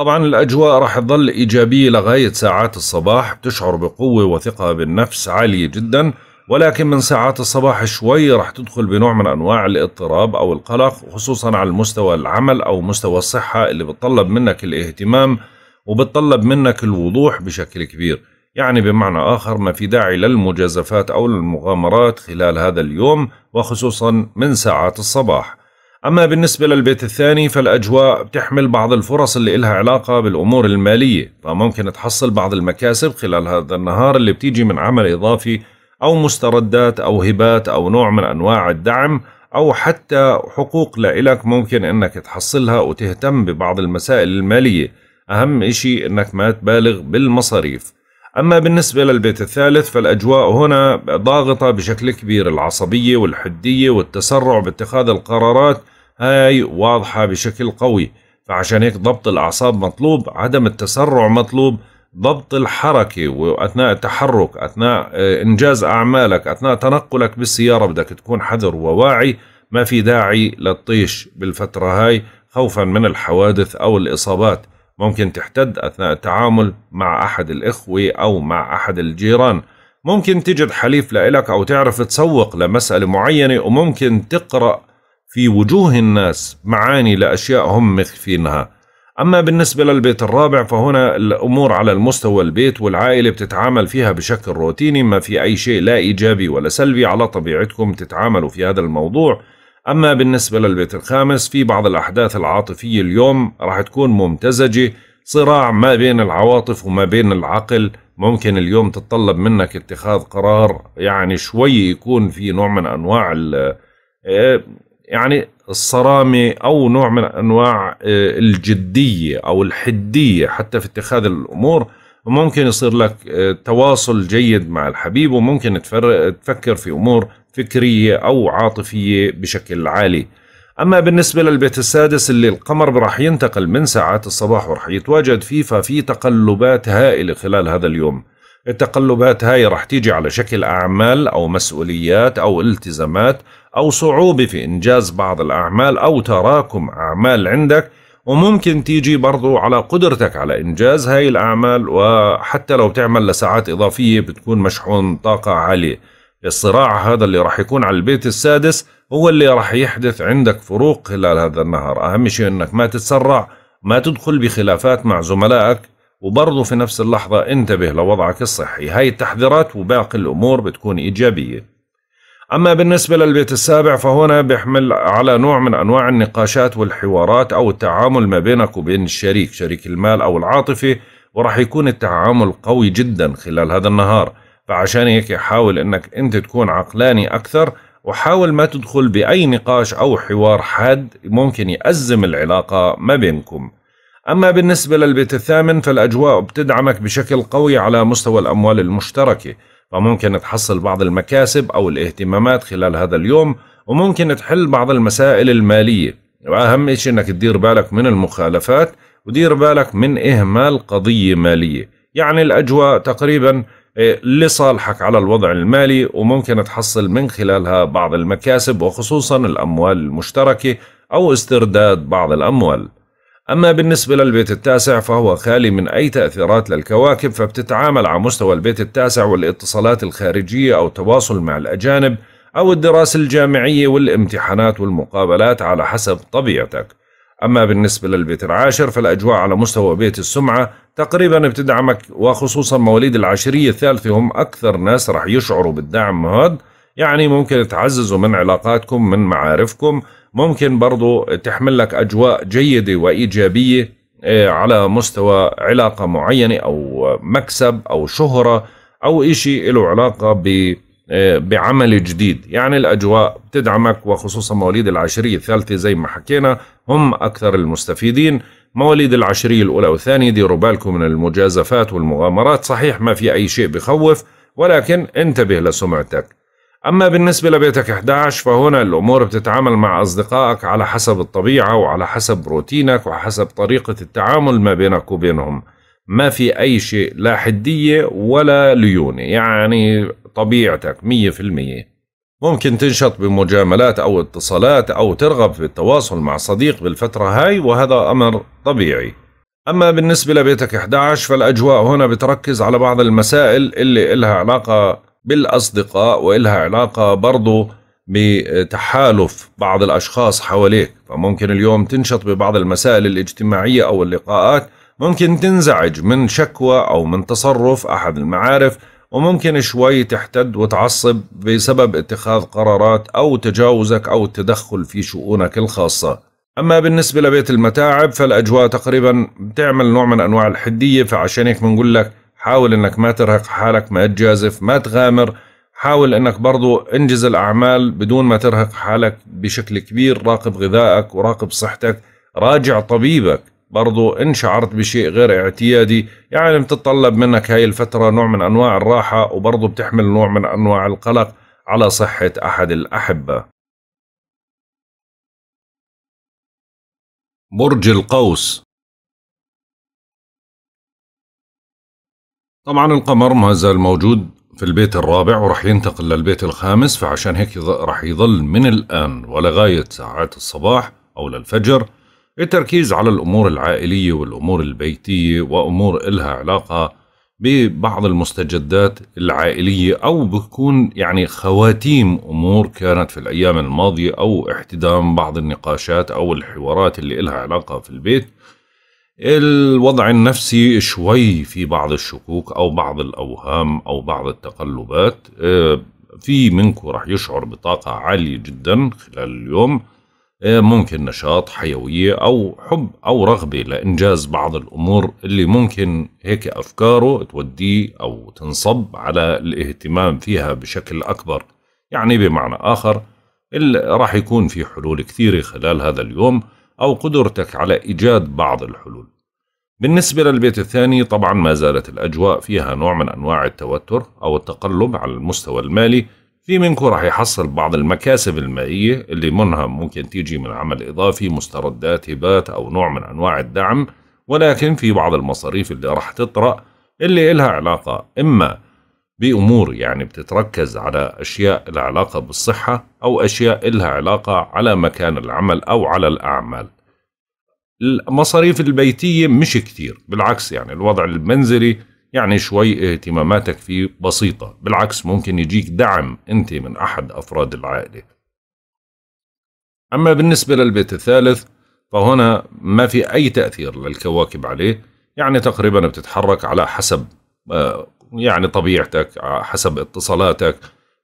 طبعا الأجواء راح تظل إيجابية لغاية ساعات الصباح بتشعر بقوة وثقة بالنفس عالية جدا ولكن من ساعات الصباح شوي راح تدخل بنوع من أنواع الاضطراب أو القلق خصوصا على المستوى العمل أو مستوى الصحة اللي بتطلب منك الاهتمام وبتطلب منك الوضوح بشكل كبير يعني بمعنى آخر ما في داعي للمجازفات أو للمغامرات خلال هذا اليوم وخصوصا من ساعات الصباح أما بالنسبة للبيت الثاني فالأجواء بتحمل بعض الفرص اللي إلها علاقة بالأمور المالية فممكن تحصل بعض المكاسب خلال هذا النهار اللي بتيجي من عمل إضافي أو مستردات أو هبات أو نوع من أنواع الدعم أو حتى حقوق لإلك ممكن إنك تحصلها وتهتم ببعض المسائل المالية أهم إشي إنك ما تبالغ بالمصاريف أما بالنسبة للبيت الثالث فالأجواء هنا ضاغطة بشكل كبير العصبية والحدية والتسرع باتخاذ القرارات هاي واضحة بشكل قوي فعشان هيك ضبط الأعصاب مطلوب عدم التسرع مطلوب ضبط الحركة وأثناء التحرك أثناء آه، إنجاز أعمالك أثناء تنقلك بالسيارة بدك تكون حذر وواعي ما في داعي للطيش بالفترة هاي خوفا من الحوادث أو الإصابات ممكن تحتد أثناء التعامل مع أحد الإخوة أو مع أحد الجيران ممكن تجد حليف لإلك أو تعرف تسوق لمسألة معينة وممكن تقرأ في وجوه الناس معاني لأشياء هم مخفينها أما بالنسبة للبيت الرابع فهنا الأمور على المستوى البيت والعائلة بتتعامل فيها بشكل روتيني ما في أي شيء لا إيجابي ولا سلبي على طبيعتكم تتعاملوا في هذا الموضوع أما بالنسبة للبيت الخامس في بعض الأحداث العاطفية اليوم راح تكون ممتزجة صراع ما بين العواطف وما بين العقل ممكن اليوم تتطلب منك اتخاذ قرار يعني شوي يكون في نوع من أنواع آه، يعني الصرامة أو نوع من أنواع آه، الجدية أو الحدية حتى في اتخاذ الأمور وممكن يصير لك آه، تواصل جيد مع الحبيب وممكن تفكر في امور فكريه او عاطفيه بشكل عالي. اما بالنسبه للبيت السادس اللي القمر راح ينتقل من ساعات الصباح وراح يتواجد فيه ففي تقلبات هائله خلال هذا اليوم. التقلبات هاي رح تيجي على شكل أعمال أو مسؤوليات أو التزامات أو صعوبة في إنجاز بعض الأعمال أو تراكم أعمال عندك وممكن تيجي برضو على قدرتك على إنجاز هاي الأعمال وحتى لو تعمل لساعات إضافية بتكون مشحون طاقة عالية الصراع هذا اللي راح يكون على البيت السادس هو اللي راح يحدث عندك فروق خلال هذا النهار أهم شيء أنك ما تتسرع ما تدخل بخلافات مع زملائك وبرضه في نفس اللحظة انتبه لوضعك الصحي هاي التحذيرات وباقي الأمور بتكون إيجابية أما بالنسبة للبيت السابع فهنا بيحمل على نوع من أنواع النقاشات والحوارات أو التعامل ما بينك وبين الشريك شريك المال أو العاطفة وراح يكون التعامل قوي جدا خلال هذا النهار فعشان هيك حاول أنك أنت تكون عقلاني أكثر وحاول ما تدخل بأي نقاش أو حوار حاد ممكن يأزم العلاقة ما بينكم أما بالنسبة للبيت الثامن فالأجواء بتدعمك بشكل قوي على مستوى الأموال المشتركة فممكن تحصل بعض المكاسب أو الاهتمامات خلال هذا اليوم وممكن تحل بعض المسائل المالية وأهم شيء أنك تدير بالك من المخالفات ودير بالك من إهمال قضية مالية يعني الأجواء تقريبا إيه، لصالحك على الوضع المالي وممكن تحصل من خلالها بعض المكاسب وخصوصا الأموال المشتركة أو استرداد بعض الأموال أما بالنسبة للبيت التاسع فهو خالي من أي تأثيرات للكواكب فبتتعامل على مستوى البيت التاسع والاتصالات الخارجية أو التواصل مع الأجانب أو الدراسة الجامعية والامتحانات والمقابلات على حسب طبيعتك أما بالنسبة للبيت العاشر فالأجواء على مستوى بيت السمعة تقريبا بتدعمك وخصوصا مواليد العشرية الثالثة هم أكثر ناس رح يشعروا بالدعم هاد يعني ممكن تعززوا من علاقاتكم من معارفكم ممكن برضو تحمل لك أجواء جيدة وإيجابية آه، على مستوى علاقة معينة أو مكسب أو شهرة أو إشي له علاقة ب آه، بعمل جديد يعني الأجواء بتدعمك وخصوصا مواليد العشرية الثالثة زي ما حكينا هم أكثر المستفيدين مواليد العشرية الأولى والثانية ديروا بالكم من المجازفات والمغامرات صحيح ما في أي شيء بخوف ولكن انتبه لسمعتك أما بالنسبة لبيتك 11 فهنا الأمور بتتعامل مع أصدقائك على حسب الطبيعة وعلى حسب روتينك وحسب طريقة التعامل ما بينك وبينهم ما في أي شيء لا حدية ولا ليونة يعني طبيعتك 100% ممكن تنشط بمجاملات أو اتصالات أو ترغب في التواصل مع صديق بالفترة هاي وهذا أمر طبيعي أما بالنسبة لبيتك 11 فالأجواء هنا بتركز على بعض المسائل اللي إلها علاقة بالاصدقاء والها علاقه برضه بتحالف بعض الاشخاص حواليك فممكن اليوم تنشط ببعض المسائل الاجتماعيه او اللقاءات ممكن تنزعج من شكوى او من تصرف احد المعارف وممكن شوي تحتد وتعصب بسبب اتخاذ قرارات او تجاوزك او التدخل في شؤونك الخاصه اما بالنسبه لبيت المتاعب فالاجواء تقريبا بتعمل نوع من انواع الحديه فعشان هيك بنقول لك حاول انك ما ترهق حالك ما تجازف ما تغامر حاول انك برضو انجز الاعمال بدون ما ترهق حالك بشكل كبير راقب غذائك وراقب صحتك راجع طبيبك برضو إن شعرت بشيء غير اعتيادي يعني بتتطلب منك هاي الفترة نوع من أنواع الراحة وبرضو بتحمل نوع من أنواع القلق على صحة أحد الأحبة برج القوس طبعا القمر ما زال موجود في البيت الرابع ورح ينتقل للبيت الخامس فعشان هيك رح يظل من الآن ولغاية ساعات الصباح أو للفجر التركيز على الأمور العائلية والأمور البيتية وأمور إلها علاقة ببعض المستجدات العائلية أو بكون يعني خواتيم أمور كانت في الأيام الماضية أو احتدام بعض النقاشات أو الحوارات اللي إلها علاقة في البيت الوضع النفسي شوي في بعض الشكوك أو بعض الأوهام أو بعض التقلبات آه، في منكم رح يشعر بطاقة عالية جدا خلال اليوم آه، ممكن نشاط حيوية أو حب أو رغبة لإنجاز بعض الأمور اللي ممكن هيك أفكاره توديه أو تنصب على الاهتمام فيها بشكل أكبر يعني بمعنى آخر راح يكون في حلول كثيرة خلال هذا اليوم أو قدرتك على إيجاد بعض الحلول بالنسبة للبيت الثاني طبعا ما زالت الأجواء فيها نوع من أنواع التوتر أو التقلب على المستوى المالي في منكم راح يحصل بعض المكاسب المالية اللي منها ممكن تيجي من عمل إضافي مستردات هبات أو نوع من أنواع الدعم ولكن في بعض المصاريف اللي راح تطرأ اللي إلها علاقة إما بأمور يعني بتتركز على أشياء العلاقة بالصحة أو أشياء إلها علاقة على مكان العمل أو على الأعمال المصاريف البيتية مش كتير بالعكس يعني الوضع المنزلي يعني شوي اهتماماتك فيه بسيطة بالعكس ممكن يجيك دعم أنت من أحد أفراد العائلة أما بالنسبة للبيت الثالث فهنا ما في أي تأثير للكواكب عليه يعني تقريبا بتتحرك على حسب آه، يعني طبيعتك آه، حسب اتصالاتك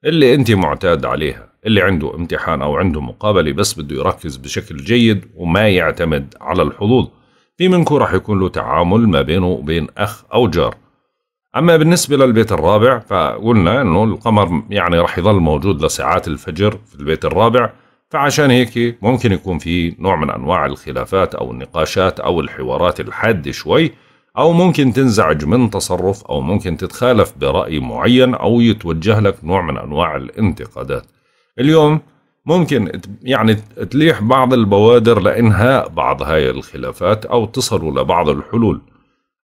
اللي انت معتاد عليها اللي عنده امتحان او عنده مقابله بس بده يركز بشكل جيد وما يعتمد على الحظوظ في منكم راح يكون له تعامل ما بينه وبين اخ او جار اما بالنسبه للبيت الرابع فقلنا انه القمر يعني راح يظل موجود لساعات الفجر في البيت الرابع فعشان هيك ممكن يكون في نوع من انواع الخلافات او النقاشات او الحوارات الحاده شوي أو ممكن تنزعج من تصرف أو ممكن تتخالف برأي معين أو يتوجه لك نوع من أنواع الانتقادات اليوم ممكن يعني تليح بعض البوادر لإنهاء بعض هاي الخلافات أو تصلوا لبعض الحلول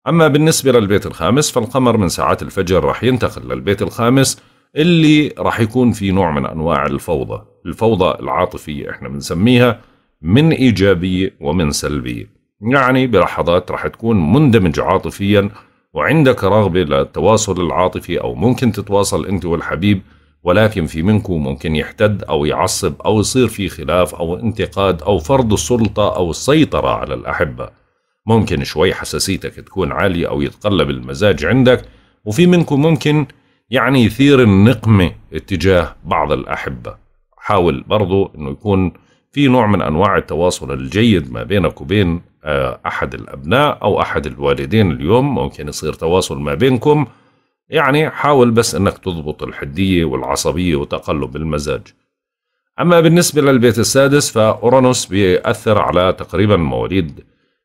أما بالنسبة للبيت الخامس فالقمر من ساعات الفجر رح ينتقل للبيت الخامس اللي رح يكون في نوع من أنواع الفوضى الفوضى العاطفية إحنا بنسميها من إيجابية ومن سلبية يعني بلحظات راح تكون مندمج عاطفيا وعندك رغبة للتواصل العاطفي أو ممكن تتواصل أنت والحبيب ولكن في منكم ممكن يحتد أو يعصب أو يصير في خلاف أو انتقاد أو فرض السلطة أو السيطرة على الأحبة ممكن شوي حساسيتك تكون عالية أو يتقلب المزاج عندك وفي منكم ممكن يعني يثير النقمة اتجاه بعض الأحبة حاول برضو أنه يكون في نوع من أنواع التواصل الجيد ما بينك وبين آه، أحد الأبناء أو أحد الوالدين اليوم ممكن يصير تواصل ما بينكم يعني حاول بس أنك تضبط الحدية والعصبية وتقلب المزاج أما بالنسبة للبيت السادس فأورانوس بيأثر على تقريبا مواليد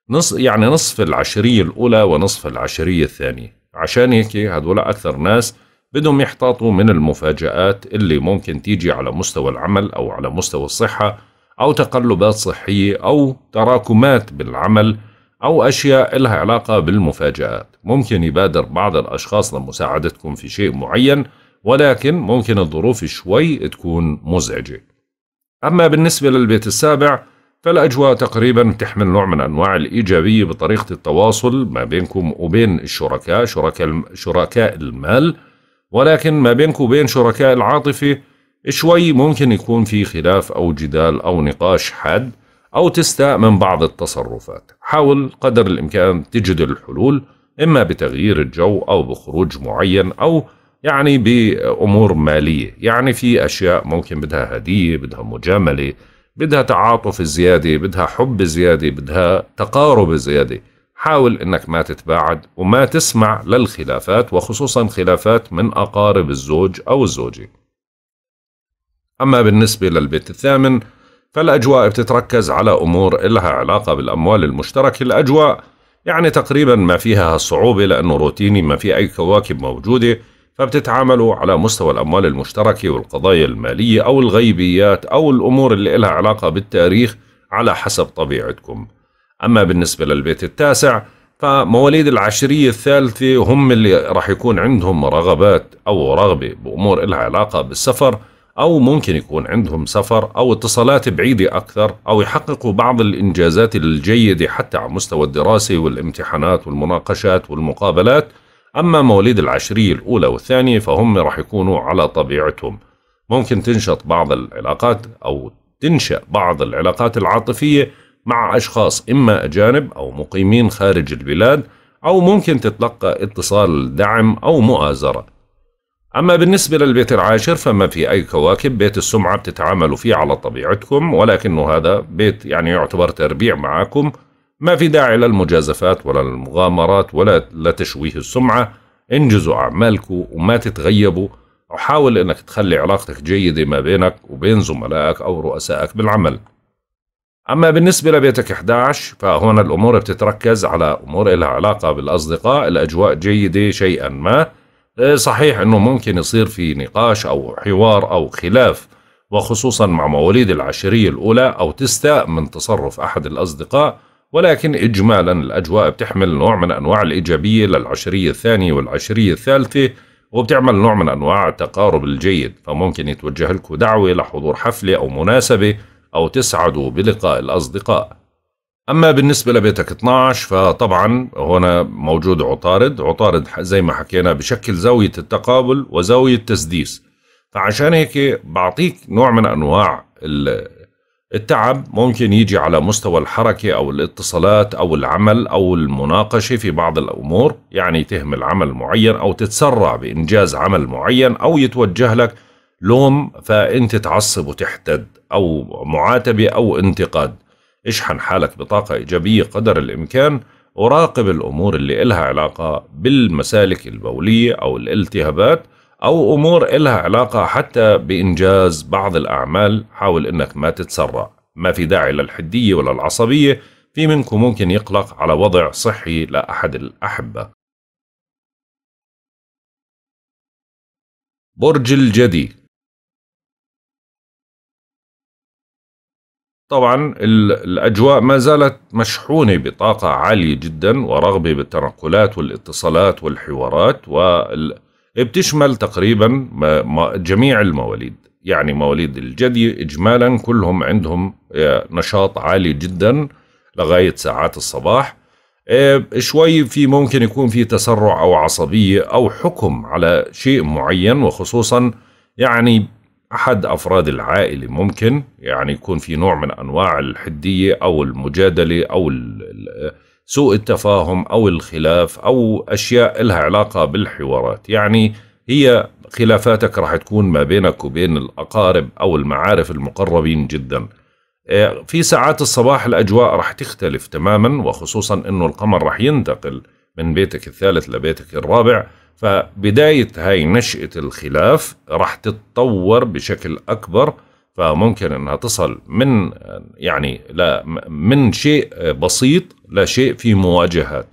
نص يعني نصف العشرية الأولى ونصف العشرية الثانية عشان هيك هدول أكثر ناس بدهم يحتاطوا من المفاجآت اللي ممكن تيجي على مستوى العمل أو على مستوى الصحة أو تقلبات صحية أو تراكمات بالعمل أو أشياء لها علاقة بالمفاجآت ممكن يبادر بعض الأشخاص لمساعدتكم في شيء معين ولكن ممكن الظروف شوي تكون مزعجة أما بالنسبة للبيت السابع فالأجواء تقريبا تحمل نوع من أنواع الإيجابية بطريقة التواصل ما بينكم وبين الشركاء شركاء, شركاء المال ولكن ما بينكم وبين شركاء العاطفة شوي ممكن يكون في خلاف أو جدال أو نقاش حاد أو تستاء من بعض التصرفات حاول قدر الإمكان تجد الحلول إما بتغيير الجو أو بخروج معين أو يعني بأمور مالية يعني في أشياء ممكن بدها هدية بدها مجاملة بدها تعاطف زيادة بدها حب زيادة بدها تقارب زيادة حاول انك ما تتباعد وما تسمع للخلافات وخصوصا خلافات من اقارب الزوج او الزوجه أما بالنسبة للبيت الثامن فالأجواء بتتركز على أمور إلها علاقة بالأموال المشتركة الأجواء يعني تقريبا ما فيها الصعوبة لأنه روتيني ما في أي كواكب موجودة فبتتعاملوا على مستوى الأموال المشتركة والقضايا المالية أو الغيبيات أو الأمور اللي إلها علاقة بالتاريخ على حسب طبيعتكم أما بالنسبة للبيت التاسع فمواليد العشرية الثالثة هم اللي راح يكون عندهم رغبات أو رغبة بأمور إلها علاقة بالسفر أو ممكن يكون عندهم سفر أو اتصالات بعيدة أكثر أو يحققوا بعض الإنجازات الجيدة حتى على مستوى الدراسة والامتحانات والمناقشات والمقابلات أما مواليد العشرية الأولى والثانية فهم رح يكونوا على طبيعتهم ممكن تنشط بعض العلاقات أو تنشأ بعض العلاقات العاطفية مع أشخاص إما أجانب أو مقيمين خارج البلاد أو ممكن تتلقى اتصال دعم أو مؤازرة أما بالنسبة للبيت العاشر فما في أي كواكب بيت السمعة بتتعاملوا فيه على طبيعتكم ولكنه هذا بيت يعني يعتبر تربيع معاكم ما في داعي للمجازفات ولا للمغامرات ولا لتشويه السمعة انجزوا أعمالكم وما تتغيبوا وحاول أنك تخلي علاقتك جيدة ما بينك وبين زملائك أو رؤسائك بالعمل أما بالنسبة لبيتك 11 فهنا الأمور بتتركز على أمور لها علاقة بالأصدقاء الأجواء جيدة شيئا ما إيه، صحيح أنه ممكن يصير في نقاش أو حوار أو خلاف وخصوصا مع مواليد العشرية الأولى أو تستاء من تصرف أحد الأصدقاء ولكن إجمالا الأجواء بتحمل نوع من أنواع الإيجابية للعشرية الثانية والعشرية الثالثة وبتعمل نوع من أنواع التقارب الجيد فممكن يتوجه لكم دعوة لحضور حفلة أو مناسبة أو تسعدوا بلقاء الأصدقاء أما بالنسبة لبيتك 12 فطبعا هنا موجود عطارد عطارد زي ما حكينا بشكل زاوية التقابل وزاوية تسديس فعشان هيك بعطيك نوع من أنواع التعب ممكن يجي على مستوى الحركة أو الاتصالات أو العمل أو المناقشة في بعض الأمور يعني تهمل عمل معين أو تتسرع بإنجاز عمل معين أو يتوجه لك لوم فأنت تعصب وتحتد أو معاتبة أو انتقاد اشحن حالك بطاقة إيجابية قدر الإمكان وراقب الأمور اللي إلها علاقة بالمسالك البولية أو الالتهابات أو أمور إلها علاقة حتى بإنجاز بعض الأعمال حاول إنك ما تتسرع ما في داعي للحدية ولا العصبية في منكم ممكن يقلق على وضع صحي لأحد الأحبة برج الجدي طبعا الأجواء ما زالت مشحونة بطاقة عالية جدا ورغبة بالتنقلات والاتصالات والحوارات وبتشمل تقريبا جميع المواليد يعني مواليد الجدي إجمالا كلهم عندهم آه، نشاط عالي جدا لغاية ساعات الصباح آه، شوي في ممكن يكون في تسرع أو عصبية أو حكم على شيء معين وخصوصا يعني أحد أفراد العائلة ممكن يعني يكون في نوع من أنواع الحدية أو المجادلة أو سوء التفاهم أو الخلاف أو أشياء لها علاقة بالحوارات يعني هي خلافاتك راح تكون ما بينك وبين الأقارب أو المعارف المقربين جدا إيه، في ساعات الصباح الأجواء راح تختلف تماما وخصوصا أنه القمر راح ينتقل من بيتك الثالث لبيتك الرابع فبداية هاي نشأة الخلاف راح تتطور بشكل أكبر فممكن انها تصل من يعني لا من شيء بسيط لشيء في مواجهات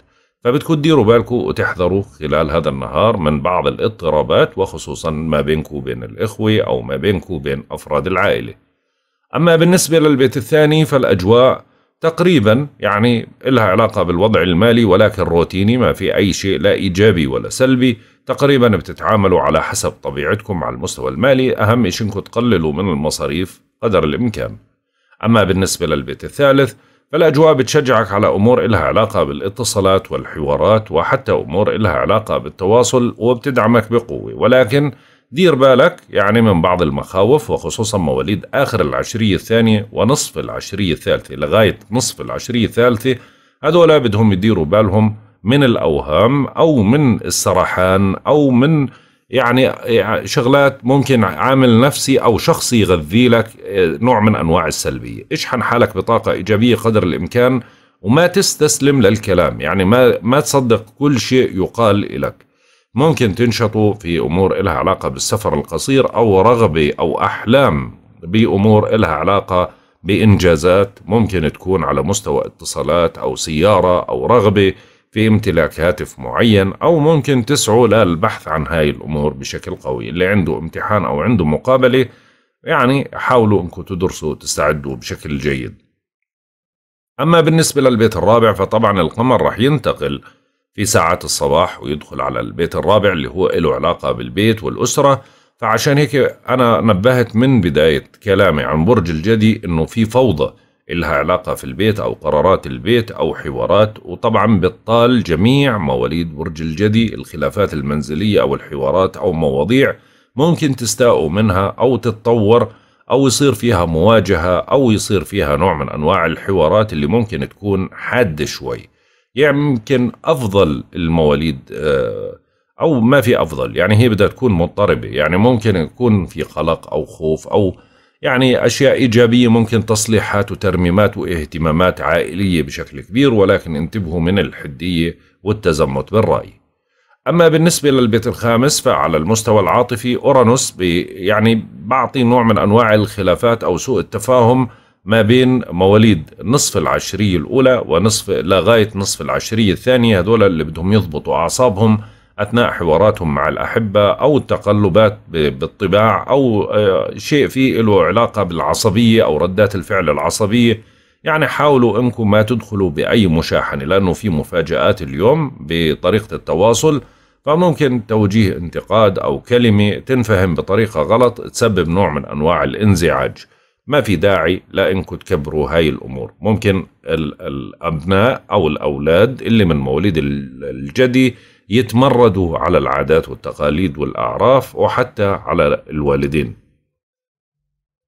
فبدكم تديروا بالكم وتحذروا خلال هذا النهار من بعض الاضطرابات وخصوصا ما بينكم وبين الإخوة أو ما بينكم وبين أفراد العائلة أما بالنسبة للبيت الثاني فالأجواء تقريبا يعني لها علاقة بالوضع المالي ولكن روتيني ما في أي شيء لا إيجابي ولا سلبي تقريبا بتتعاملوا على حسب طبيعتكم على المستوى المالي أهم شيء إنكم تقللوا من المصاريف قدر الإمكان أما بالنسبة للبيت الثالث فالأجواء بتشجعك على أمور إلها علاقة بالاتصالات والحوارات وحتى أمور إلها علاقة بالتواصل وبتدعمك بقوة ولكن دير بالك يعني من بعض المخاوف وخصوصا مواليد آخر العشرية الثانية ونصف العشرية الثالثة لغاية نصف العشرية الثالثة هذولا بدهم يديروا بالهم من الأوهام أو من السرحان أو من يعني شغلات ممكن عامل نفسي أو شخصي يغذي لك آه، نوع من أنواع السلبية اشحن حالك بطاقة إيجابية قدر الإمكان وما تستسلم للكلام يعني ما, ما تصدق كل شيء يقال لك ممكن تنشطوا في أمور إلها علاقة بالسفر القصير أو رغبة أو أحلام بأمور إلها علاقة بإنجازات ممكن تكون على مستوى اتصالات أو سيارة أو رغبة في امتلاك هاتف معين أو ممكن تسعوا للبحث عن هاي الأمور بشكل قوي اللي عنده امتحان أو عنده مقابلة يعني حاولوا أنكم تدرسوا وتستعدوا بشكل جيد أما بالنسبة للبيت الرابع فطبعا القمر رح ينتقل في ساعات الصباح ويدخل على البيت الرابع اللي هو له علاقة بالبيت والأسرة فعشان هيك أنا نبهت من بداية كلامي عن برج الجدي إنه في فوضى إلها علاقة في البيت أو قرارات البيت أو حوارات وطبعا بالطال جميع مواليد برج الجدي الخلافات المنزلية أو الحوارات أو مواضيع ممكن تستاءوا منها أو تتطور أو يصير فيها مواجهة أو يصير فيها نوع من أنواع الحوارات اللي ممكن تكون حادة شوي يمكن يعني افضل المواليد آه، او ما في افضل يعني هي بدها تكون مضطربه يعني ممكن يكون في قلق او خوف او يعني اشياء ايجابيه ممكن تصليحات وترميمات واهتمامات عائليه بشكل كبير ولكن انتبهوا من الحديه والتزمت بالراي. اما بالنسبه للبيت الخامس فعلى المستوى العاطفي اورانوس يعني بعطي نوع من انواع الخلافات او سوء التفاهم ما بين مواليد نصف العشرية الأولى ونصف لغاية نصف العشرية الثانية هذول اللي بدهم يضبطوا أعصابهم أثناء حواراتهم مع الأحبة أو التقلبات بالطباع أو آه، شيء فيه له علاقة بالعصبية أو ردات الفعل العصبية يعني حاولوا أنكم ما تدخلوا بأي مشاحنة لأنه في مفاجآت اليوم بطريقة التواصل فممكن توجيه انتقاد أو كلمة تنفهم بطريقة غلط تسبب نوع من أنواع الانزعاج ما في داعي انكم تكبروا هاي الامور ممكن الابناء او الاولاد اللي من مواليد الجدي يتمردوا على العادات والتقاليد والاعراف وحتى على الوالدين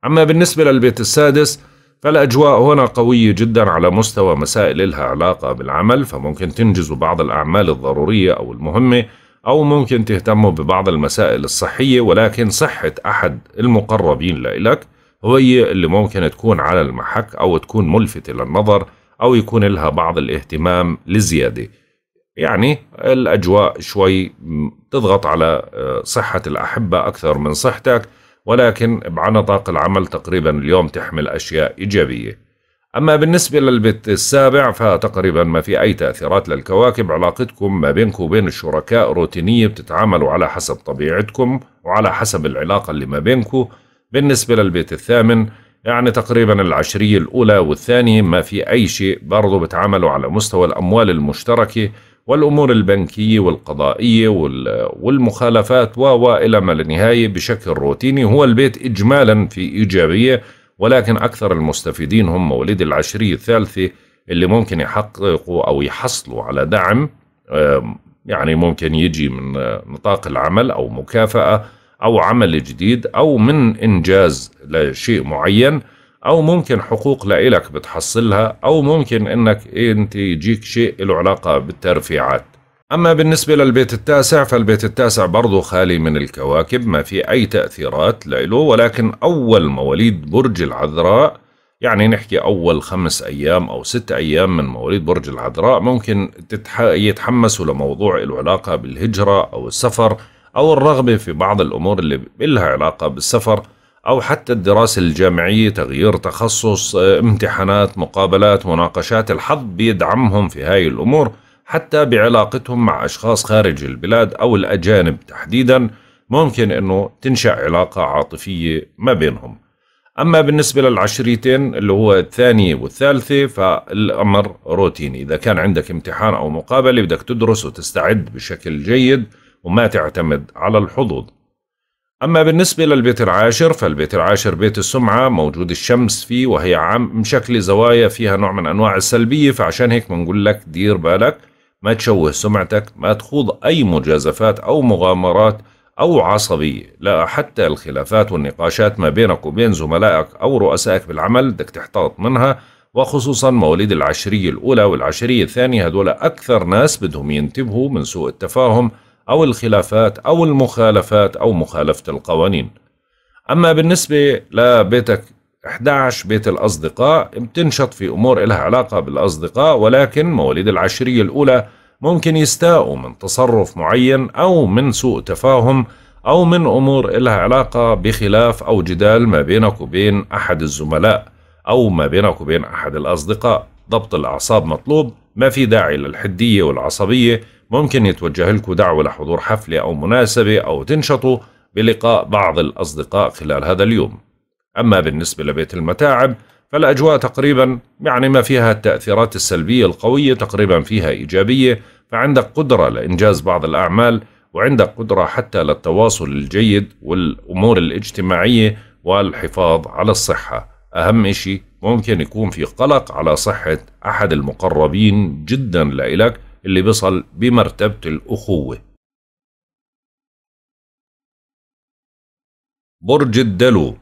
اما بالنسبه للبيت السادس فالاجواء هنا قويه جدا على مستوى مسائل لها علاقه بالعمل فممكن تنجزوا بعض الاعمال الضروريه او المهمه أو ممكن تهتموا ببعض المسائل الصحية ولكن صحة أحد المقربين لإلك وهي اللي ممكن تكون على المحك أو تكون ملفتة للنظر أو يكون لها بعض الاهتمام للزيادة يعني الأجواء شوي تضغط على آه، صحة الأحبة أكثر من صحتك ولكن على نطاق العمل تقريبا اليوم تحمل أشياء إيجابية أما بالنسبة للبيت السابع فتقريبا ما في أي تأثيرات للكواكب علاقتكم ما بينكم وبين الشركاء روتينية بتتعاملوا على حسب طبيعتكم وعلى حسب العلاقة اللي ما بينكم بالنسبة للبيت الثامن يعني تقريبا العشرية الأولى والثانية ما في أي شيء برضو بتعاملوا على مستوى الأموال المشتركة والأمور البنكية والقضائية والمخالفات وإلى ما للنهاية بشكل روتيني هو البيت إجمالا في إيجابية ولكن أكثر المستفيدين هم مواليد العشرية الثالثة اللي ممكن يحققوا أو يحصلوا على دعم يعني ممكن يجي من نطاق العمل أو مكافأة أو عمل جديد أو من إنجاز لشيء معين أو ممكن حقوق لإلك بتحصلها أو ممكن إنك أنت يجيك شيء له علاقة بالترفيعات أما بالنسبة للبيت التاسع فالبيت التاسع برضو خالي من الكواكب ما في أي تأثيرات له ولكن أول مواليد برج العذراء يعني نحكي أول خمس أيام أو ست أيام من مواليد برج العذراء ممكن يتحمسوا لموضوع له علاقة بالهجرة أو السفر أو الرغبة في بعض الأمور اللي لها علاقة بالسفر أو حتى الدراسة الجامعية تغيير تخصص امتحانات مقابلات مناقشات الحظ بيدعمهم في هاي الأمور حتى بعلاقتهم مع أشخاص خارج البلاد أو الأجانب تحديدا ممكن أنه تنشأ علاقة عاطفية ما بينهم أما بالنسبة للعشريتين اللي هو الثانية والثالثة فالأمر روتيني إذا كان عندك امتحان أو مقابلة بدك تدرس وتستعد بشكل جيد وما تعتمد على الحظوظ أما بالنسبة للبيت العاشر فالبيت العاشر بيت السمعة موجود الشمس فيه وهي عم مشكلة زوايا فيها نوع من أنواع السلبية فعشان هيك بنقول لك دير بالك ما تشوه سمعتك ما تخوض أي مجازفات أو مغامرات أو عصبية لا حتى الخلافات والنقاشات ما بينك وبين زملائك أو رؤسائك بالعمل بدك تحتاط منها وخصوصا مواليد العشرية الأولى والعشرية الثانية هذول أكثر ناس بدهم ينتبهوا من سوء التفاهم أو الخلافات أو المخالفات أو مخالفة القوانين أما بالنسبة لبيتك 11 بيت الأصدقاء بتنشط في أمور إلها علاقة بالأصدقاء ولكن مواليد العشرية الأولى ممكن يستاءوا من تصرف معين أو من سوء تفاهم أو من أمور إلها علاقة بخلاف أو جدال ما بينك وبين أحد الزملاء أو ما بينك وبين أحد الأصدقاء ضبط الأعصاب مطلوب ما في داعي للحدية والعصبية ممكن يتوجه لكم دعوة لحضور حفلة أو مناسبة أو تنشطوا بلقاء بعض الأصدقاء خلال هذا اليوم أما بالنسبة لبيت المتاعب فالأجواء تقريبا يعني ما فيها التأثيرات السلبية القوية تقريبا فيها إيجابية فعندك قدرة لإنجاز بعض الأعمال وعندك قدرة حتى للتواصل الجيد والأمور الاجتماعية والحفاظ على الصحة أهم شيء ممكن يكون في قلق على صحة أحد المقربين جدا لإلك اللي بيصل بمرتبة الأخوة برج الدلو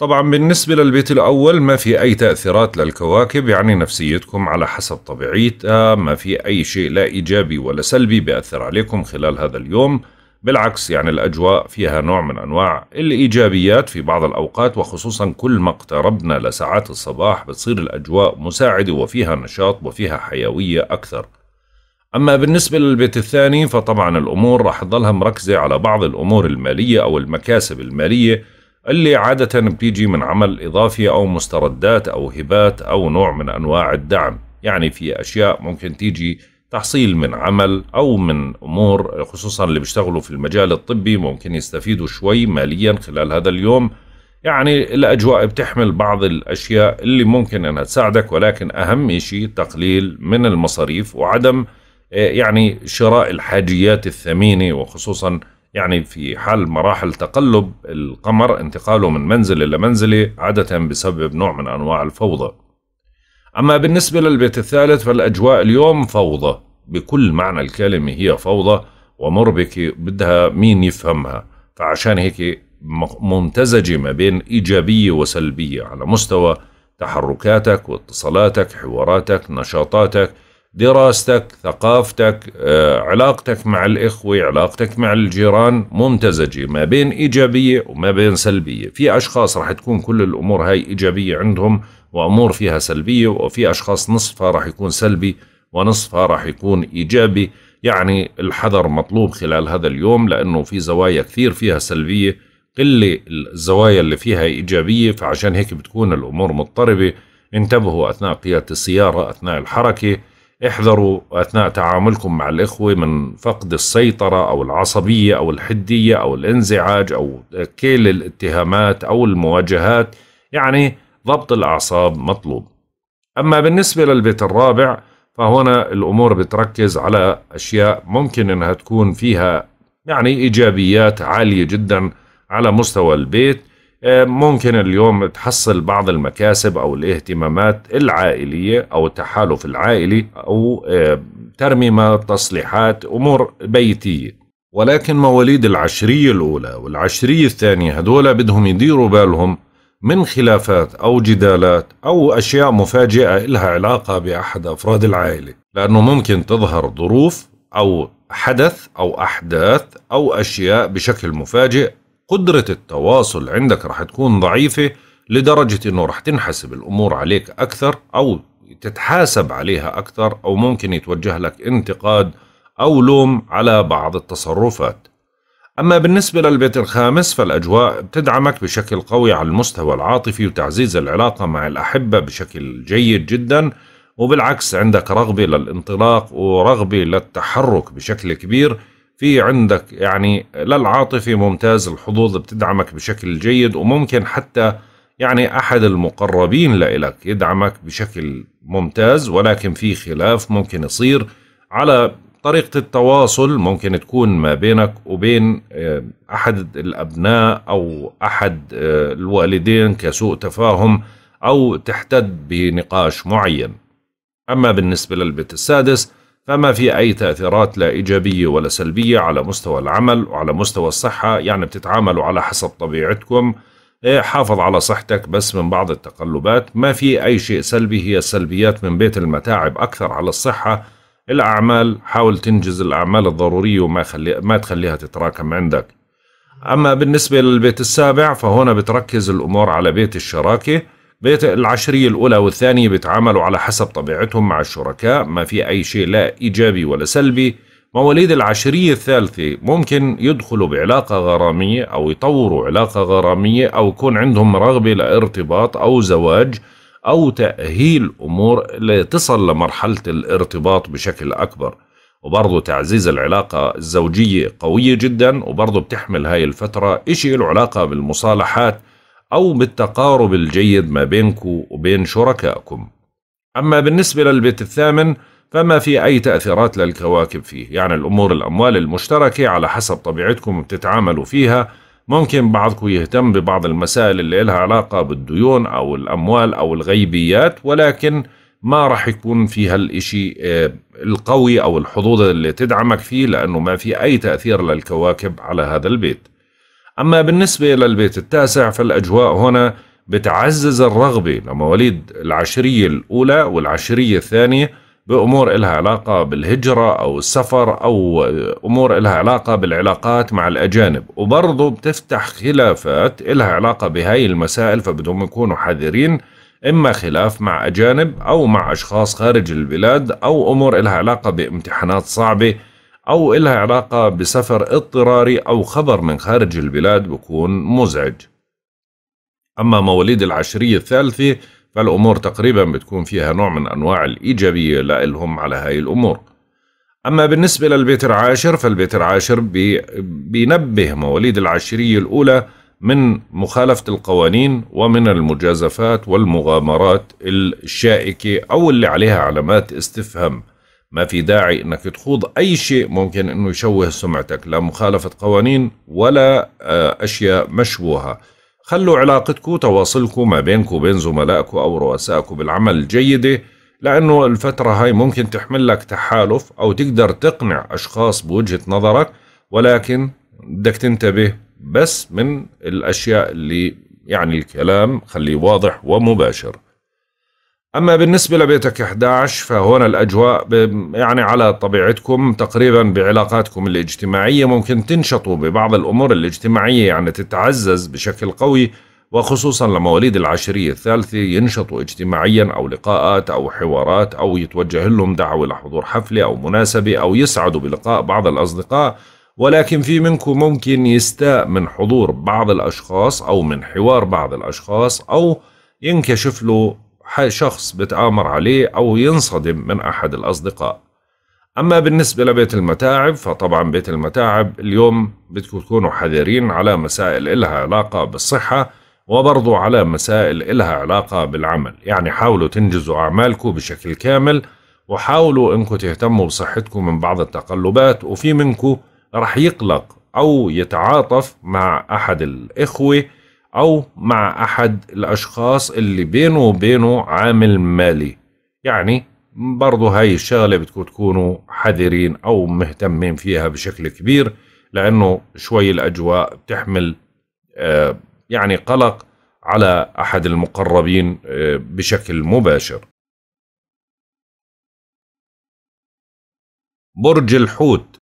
طبعا بالنسبة للبيت الأول ما في أي تأثيرات للكواكب يعني نفسيتكم على حسب طبيعيتها ما في أي شيء لا إيجابي ولا سلبي بأثر عليكم خلال هذا اليوم بالعكس يعني الأجواء فيها نوع من أنواع الإيجابيات في بعض الأوقات وخصوصا كل ما اقتربنا لساعات الصباح بتصير الأجواء مساعدة وفيها نشاط وفيها حيوية أكثر أما بالنسبة للبيت الثاني فطبعا الأمور راح تظلها مركزة على بعض الأمور المالية أو المكاسب المالية اللي عادة بتيجي من عمل إضافي أو مستردات أو هبات أو نوع من أنواع الدعم يعني في أشياء ممكن تيجي تحصيل من عمل أو من أمور خصوصا اللي بيشتغلوا في المجال الطبي ممكن يستفيدوا شوي ماليا خلال هذا اليوم يعني الأجواء بتحمل بعض الأشياء اللي ممكن أنها تساعدك ولكن أهم شيء تقليل من المصاريف وعدم آه، يعني شراء الحاجيات الثمينة وخصوصا يعني في حال مراحل تقلب القمر انتقاله من منزل إلى منزلة عادة بسبب نوع من أنواع الفوضى أما بالنسبة للبيت الثالث فالأجواء اليوم فوضى بكل معنى الكلمة هي فوضى ومربكة بدها مين يفهمها فعشان هيك ممتزجة ما بين إيجابية وسلبية على مستوى تحركاتك واتصالاتك حواراتك نشاطاتك دراستك ثقافتك آه، علاقتك مع الإخوة علاقتك مع الجيران ممتزجة ما بين إيجابية وما بين سلبية في أشخاص راح تكون كل الأمور هاي إيجابية عندهم وأمور فيها سلبية وفي أشخاص نصفها راح يكون سلبي ونصفها راح يكون إيجابي يعني الحذر مطلوب خلال هذا اليوم لأنه في زوايا كثير فيها سلبية قلة الزوايا اللي فيها إيجابية فعشان هيك بتكون الأمور مضطربة انتبهوا أثناء قيادة السيارة أثناء الحركة احذروا أثناء تعاملكم مع الإخوة من فقد السيطرة أو العصبية أو الحدية أو الانزعاج أو كيل الاتهامات أو المواجهات يعني ضبط الأعصاب مطلوب أما بالنسبة للبيت الرابع فهنا الأمور بتركز على أشياء ممكن أنها تكون فيها يعني إيجابيات عالية جدا على مستوى البيت آه، ممكن اليوم تحصل بعض المكاسب أو الاهتمامات العائلية أو التحالف العائلي أو آه، ترميمات تصليحات أمور بيتية ولكن مواليد العشرية الأولى والعشرية الثانية هدول بدهم يديروا بالهم من خلافات أو جدالات أو أشياء مفاجئة إلها علاقة بأحد أفراد العائلة لأنه ممكن تظهر ظروف أو حدث أو أحداث أو أشياء بشكل مفاجئ قدرة التواصل عندك رح تكون ضعيفة لدرجة أنه رح تنحسب الأمور عليك أكثر أو تتحاسب عليها أكثر أو ممكن يتوجه لك انتقاد أو لوم على بعض التصرفات أما بالنسبة للبيت الخامس فالأجواء بتدعمك بشكل قوي على المستوى العاطفي وتعزيز العلاقة مع الأحبة بشكل جيد جدا وبالعكس عندك رغبة للانطلاق ورغبة للتحرك بشكل كبير في عندك يعني للعاطفة ممتاز الحظوظ بتدعمك بشكل جيد وممكن حتى يعني أحد المقربين لإلك يدعمك بشكل ممتاز ولكن في خلاف ممكن يصير على طريقة التواصل ممكن تكون ما بينك وبين آه، أحد الأبناء أو أحد آه، الوالدين كسوء تفاهم أو تحتد بنقاش معين أما بالنسبة للبيت السادس فما في أي تأثيرات لا إيجابية ولا سلبية على مستوى العمل وعلى مستوى الصحة يعني بتتعاملوا على حسب طبيعتكم آه، حافظ على صحتك بس من بعض التقلبات ما في أي شيء سلبي هي السلبيات من بيت المتاعب أكثر على الصحة الأعمال حاول تنجز الأعمال الضرورية وما خلي ما تخليها تتراكم عندك أما بالنسبة للبيت السابع فهنا بتركز الأمور على بيت الشراكة بيت العشرية الأولى والثانية بيتعاملوا على حسب طبيعتهم مع الشركاء ما في أي شيء لا إيجابي ولا سلبي مواليد العشرية الثالثة ممكن يدخلوا بعلاقة غرامية أو يطوروا علاقة غرامية أو يكون عندهم رغبة لارتباط أو زواج أو تأهيل أمور لتصل لمرحلة الارتباط بشكل أكبر وبرضه تعزيز العلاقة الزوجية قوية جدا وبرضه بتحمل هاي الفترة إشي له علاقة بالمصالحات أو بالتقارب الجيد ما بينكم وبين شركائكم أما بالنسبة للبيت الثامن فما في أي تأثيرات للكواكب فيه يعني الأمور الأموال المشتركة على حسب طبيعتكم بتتعاملوا فيها ممكن بعضكم يهتم ببعض المسائل اللي لها علاقة بالديون أو الأموال أو الغيبيات ولكن ما راح يكون في هالإشي آه، القوي أو الحظوظ اللي تدعمك فيه لأنه ما في أي تأثير للكواكب على هذا البيت أما بالنسبة للبيت التاسع فالأجواء هنا بتعزز الرغبة لمواليد العشرية الأولى والعشرية الثانية بأمور إلها علاقة بالهجرة أو السفر أو أمور إلها علاقة بالعلاقات مع الأجانب وبرضو بتفتح خلافات إلها علاقة بهاي المسائل فبدهم يكونوا حذرين إما خلاف مع أجانب أو مع أشخاص خارج البلاد أو أمور إلها علاقة بامتحانات صعبة أو إلها علاقة بسفر اضطراري أو خبر من خارج البلاد بكون مزعج أما مواليد العشرية الثالثة فالأمور تقريبا بتكون فيها نوع من أنواع الإيجابية لإلهم على هاي الأمور أما بالنسبة للبيت العاشر فالبيت العاشر بي بينبه مواليد العشرية الأولى من مخالفة القوانين ومن المجازفات والمغامرات الشائكة أو اللي عليها علامات استفهام ما في داعي انك تخوض اي شيء ممكن انه يشوه سمعتك لا مخالفه قوانين ولا آه، اشياء مشبوهه خلوا علاقتكم وتواصلكم ما بينكم وبين زملائكم أو رؤسائكم بالعمل جيدة لأنه الفترة هاي ممكن تحمل لك تحالف أو تقدر تقنع أشخاص بوجهة نظرك ولكن بدك تنتبه بس من الأشياء اللي يعني الكلام خليه واضح ومباشر أما بالنسبة لبيتك 11 فهنا الأجواء يعني على طبيعتكم تقريبا بعلاقاتكم الاجتماعية ممكن تنشطوا ببعض الأمور الاجتماعية يعني تتعزز بشكل قوي وخصوصا لمواليد العشرية الثالثة ينشطوا اجتماعيا أو لقاءات أو حوارات أو يتوجه لهم دعوة لحضور حفلة أو مناسبة أو يسعدوا بلقاء بعض الأصدقاء ولكن في منكم ممكن يستاء من حضور بعض الأشخاص أو من حوار بعض الأشخاص أو ينكشف له شخص بتآمر عليه أو ينصدم من أحد الأصدقاء أما بالنسبة لبيت المتاعب فطبعا بيت المتاعب اليوم بدكم تكونوا حذرين على مسائل إلها علاقة بالصحة وبرضو على مسائل إلها علاقة بالعمل يعني حاولوا تنجزوا أعمالكم بشكل كامل وحاولوا انكم تهتموا بصحتكم من بعض التقلبات وفي منكم رح يقلق او يتعاطف مع احد الاخوه أو مع أحد الأشخاص اللي بينه وبينه عامل مالي يعني برضو هاي الشغلة بدكم تكونوا حذرين أو مهتمين فيها بشكل كبير لأنه شوي الأجواء بتحمل آه، يعني قلق على أحد المقربين آه، بشكل مباشر برج الحوت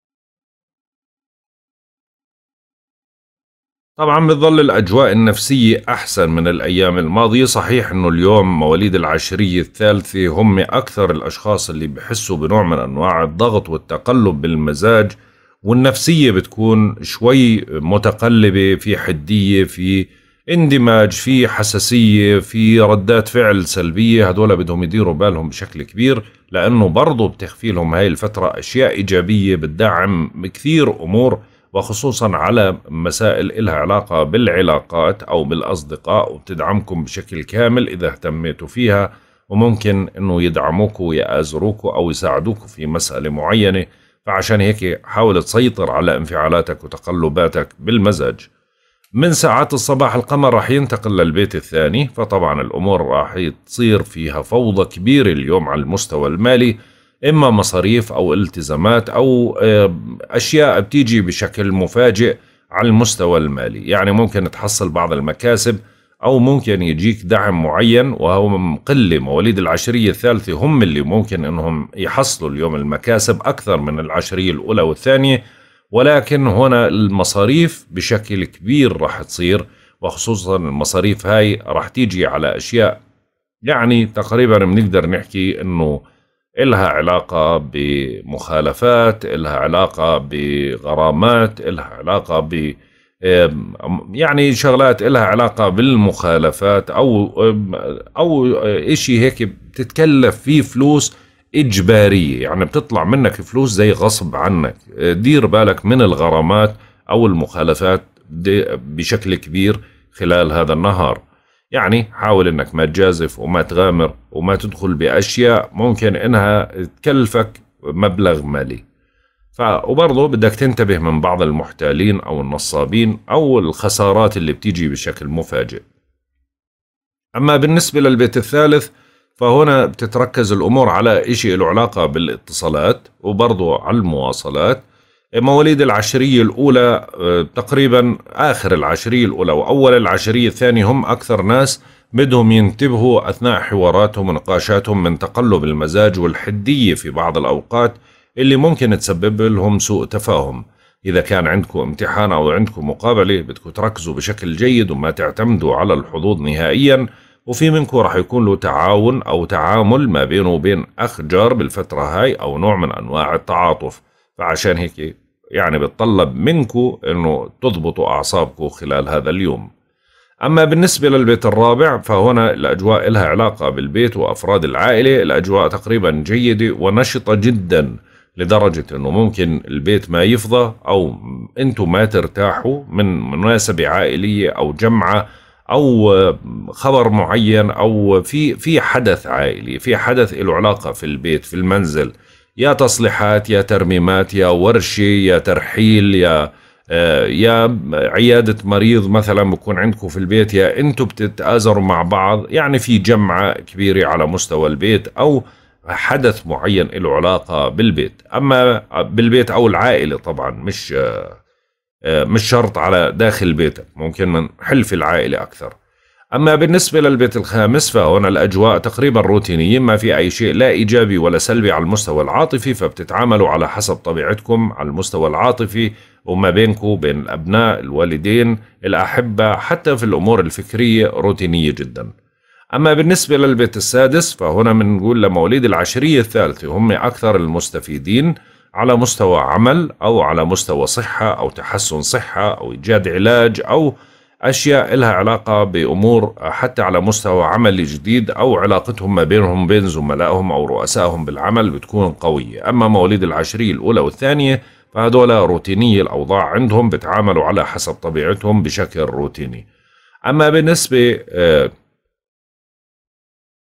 طبعا بتظل الأجواء النفسية أحسن من الأيام الماضية صحيح أنه اليوم مواليد العشرية الثالثة هم أكثر الأشخاص اللي بحسوا بنوع من أنواع الضغط والتقلب بالمزاج والنفسية بتكون شوي متقلبة في حدية في اندماج في حساسية في ردات فعل سلبية هدول بدهم يديروا بالهم بشكل كبير لأنه برضو بتخفي لهم هاي الفترة أشياء إيجابية بتدعم كثير أمور وخصوصا على مسائل إلها علاقة بالعلاقات أو بالأصدقاء وبتدعمكم بشكل كامل إذا اهتميتوا فيها وممكن أنه يدعموك ويأزروك أو يساعدوك في مسألة معينة فعشان هيك حاول تسيطر على انفعالاتك وتقلباتك بالمزاج من ساعات الصباح القمر رح ينتقل للبيت الثاني فطبعا الأمور راح تصير فيها فوضى كبيرة اليوم على المستوى المالي اما مصاريف او التزامات او آه، اشياء بتيجي بشكل مفاجئ على المستوى المالي يعني ممكن تحصل بعض المكاسب او ممكن يجيك دعم معين وهو قله مواليد العشريه الثالثه هم اللي ممكن انهم يحصلوا اليوم المكاسب اكثر من العشريه الاولى والثانيه ولكن هنا المصاريف بشكل كبير راح تصير وخصوصا المصاريف هاي راح تيجي على اشياء يعني تقريبا بنقدر نحكي انه إلها علاقة بمخالفات إلها علاقة بغرامات إلها علاقة ب يعني شغلات إلها علاقة بالمخالفات أو أو إشي هيك بتتكلف فيه فلوس إجبارية يعني بتطلع منك فلوس زي غصب عنك دير بالك من الغرامات أو المخالفات بشكل كبير خلال هذا النهار يعني حاول انك ما تجازف وما تغامر وما تدخل باشياء ممكن انها تكلفك مبلغ مالي ف وبرضه بدك تنتبه من بعض المحتالين او النصابين او الخسارات اللي بتيجي بشكل مفاجئ اما بالنسبه للبيت الثالث فهنا بتتركز الامور على اشي له علاقه بالاتصالات وبرضه على المواصلات مواليد العشرية الأولى آه، تقريبا آخر العشرية الأولى وأول العشرية الثانية هم أكثر ناس بدهم ينتبهوا أثناء حواراتهم ونقاشاتهم من تقلب المزاج والحدية في بعض الأوقات اللي ممكن تسبب لهم سوء تفاهم إذا كان عندكم امتحان أو عندكم مقابلة بدكم تركزوا بشكل جيد وما تعتمدوا على الحظوظ نهائياً وفي منكم راح يكون له تعاون أو تعامل ما بينه وبين أخ جار بالفترة هاي أو نوع من أنواع التعاطف فعشان هيك يعني بتطلب منكم انه تضبطوا اعصابكم خلال هذا اليوم اما بالنسبه للبيت الرابع فهنا الاجواء لها علاقه بالبيت وافراد العائله الاجواء تقريبا جيده ونشطه جدا لدرجة انه ممكن البيت ما يفضى او انتم ما ترتاحوا من مناسبة عائلية او جمعة او خبر معين او في في حدث عائلي في حدث له علاقة في البيت في المنزل يا تصليحات يا ترميمات يا ورشه يا ترحيل يا آه، يا عيادة مريض مثلا بكون عندكم في البيت يا انتم بتتآزروا مع بعض يعني في جمعة كبيرة على مستوى البيت أو حدث معين له علاقة بالبيت أما بالبيت أو العائلة طبعا مش آه، آه، مش شرط على داخل بيتك ممكن من حلف العائلة أكثر أما بالنسبة للبيت الخامس فهنا الأجواء تقريبا روتينية ما في أي شيء لا إيجابي ولا سلبي على المستوى العاطفي فبتتعاملوا على حسب طبيعتكم على المستوى العاطفي وما بينكم بين الأبناء الوالدين الأحبة حتى في الأمور الفكرية روتينية جدا أما بالنسبة للبيت السادس فهنا بنقول لمواليد العشرية الثالثة هم أكثر المستفيدين على مستوى عمل أو على مستوى صحة أو تحسن صحة أو إيجاد علاج أو اشياء لها علاقه بامور حتى على مستوى عمل جديد او علاقتهم ما بينهم بين زملائهم او رؤسائهم بالعمل بتكون قويه، اما مواليد العشريه الاولى والثانيه فهذولا روتينيه الاوضاع عندهم بتعاملوا على حسب طبيعتهم بشكل روتيني. اما بالنسبه آه،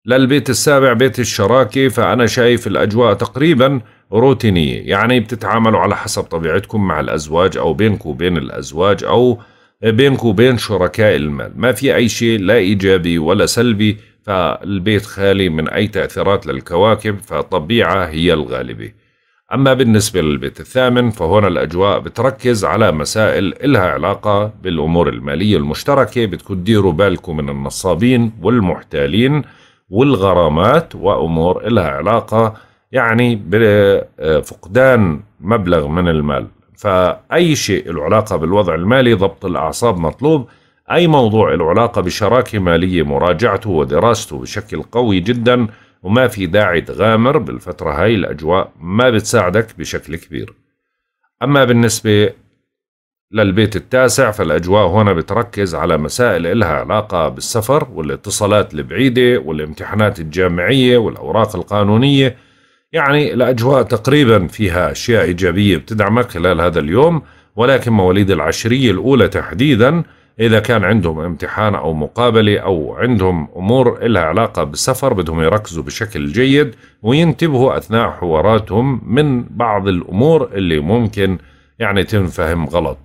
للبيت السابع بيت الشراكه فانا شايف الاجواء تقريبا روتينيه، يعني بتتعاملوا على حسب طبيعتكم مع الازواج او بينكم وبين الازواج او بينك وبين شركاء المال ما في أي شيء لا إيجابي ولا سلبي فالبيت خالي من أي تأثيرات للكواكب فالطبيعة هي الغالبة أما بالنسبة للبيت الثامن فهنا الأجواء بتركز على مسائل إلها علاقة بالأمور المالية المشتركة بتكون ديروا بالكم من النصابين والمحتالين والغرامات وأمور إلها علاقة يعني بفقدان مبلغ من المال فأي شيء له علاقة بالوضع المالي ضبط الأعصاب مطلوب أي موضوع له علاقة بشراكة مالية مراجعته ودراسته بشكل قوي جدا وما في داعي تغامر بالفترة هاي الأجواء ما بتساعدك بشكل كبير أما بالنسبة للبيت التاسع فالأجواء هنا بتركز على مسائل إلها علاقة بالسفر والاتصالات البعيدة والامتحانات الجامعية والأوراق القانونية يعني الأجواء تقريبا فيها أشياء إيجابية بتدعمك خلال هذا اليوم ولكن مواليد العشرية الأولى تحديدا إذا كان عندهم امتحان أو مقابلة أو عندهم أمور لها علاقة بالسفر بدهم يركزوا بشكل جيد وينتبهوا أثناء حواراتهم من بعض الأمور اللي ممكن يعني تنفهم غلط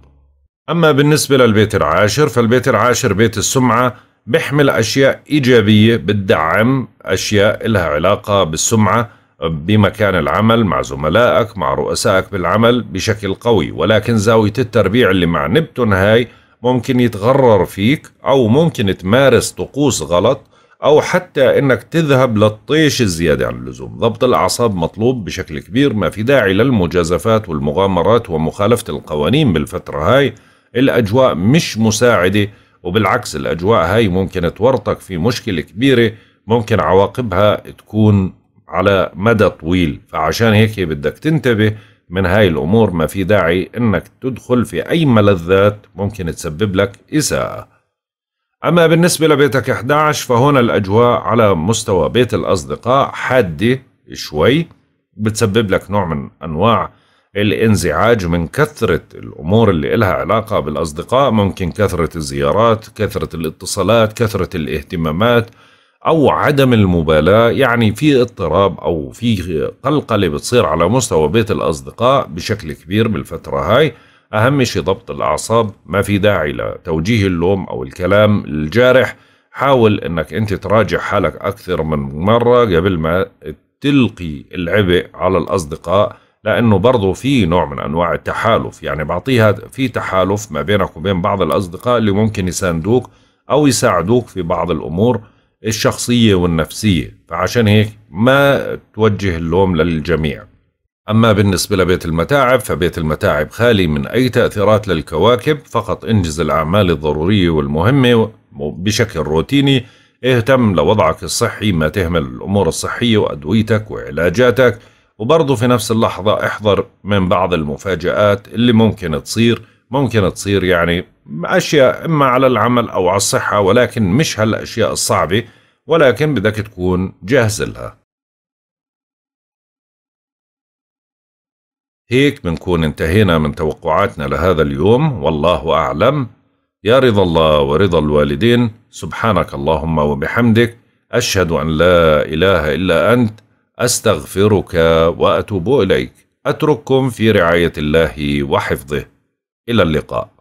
أما بالنسبة للبيت العاشر فالبيت العاشر بيت السمعة بيحمل أشياء إيجابية بتدعم أشياء لها علاقة بالسمعة بمكان العمل مع زملائك مع رؤسائك بالعمل بشكل قوي ولكن زاوية التربيع اللي مع نبتون هاي ممكن يتغرر فيك أو ممكن تمارس طقوس غلط أو حتى إنك تذهب للطيش الزيادة عن اللزوم ضبط الأعصاب مطلوب بشكل كبير ما في داعي للمجازفات والمغامرات ومخالفة القوانين بالفترة هاي الأجواء مش مساعدة وبالعكس الأجواء هاي ممكن تورطك في مشكلة كبيرة ممكن عواقبها تكون على مدى طويل فعشان هيك بدك تنتبه من هاي الأمور ما في داعي أنك تدخل في أي ملذات ممكن تسبب لك إساءة أما بالنسبة لبيتك 11 فهنا الأجواء على مستوى بيت الأصدقاء حادة شوي بتسبب لك نوع من أنواع الانزعاج من كثرة الأمور اللي إلها علاقة بالأصدقاء ممكن كثرة الزيارات كثرة الاتصالات كثرة الاهتمامات او عدم المبالاه يعني في اضطراب او في قلقله بتصير على مستوى بيت الاصدقاء بشكل كبير بالفتره هاي اهم شيء ضبط الاعصاب ما في داعي لتوجيه اللوم او الكلام الجارح حاول انك انت تراجع حالك اكثر من مره قبل ما تلقي العبء على الاصدقاء لانه برضه في نوع من انواع التحالف يعني بعطيها في تحالف ما بينك وبين بعض الاصدقاء اللي ممكن يساندوك او يساعدوك في بعض الامور الشخصية والنفسية فعشان هيك ما توجه اللوم للجميع أما بالنسبة لبيت المتاعب فبيت المتاعب خالي من أي تأثيرات للكواكب فقط انجز الأعمال الضرورية والمهمة بشكل روتيني اهتم لوضعك الصحي ما تهمل الأمور الصحية وأدويتك وعلاجاتك وبرضه في نفس اللحظة احذر من بعض المفاجآت اللي ممكن تصير ممكن تصير يعني أشياء إما على العمل أو على الصحة ولكن مش هالأشياء الصعبة ولكن بدك تكون جاهز لها هيك بنكون انتهينا من توقعاتنا لهذا اليوم والله أعلم يا رضا الله ورضا الوالدين سبحانك اللهم وبحمدك أشهد أن لا إله إلا أنت أستغفرك وأتوب إليك أترككم في رعاية الله وحفظه إلى اللقاء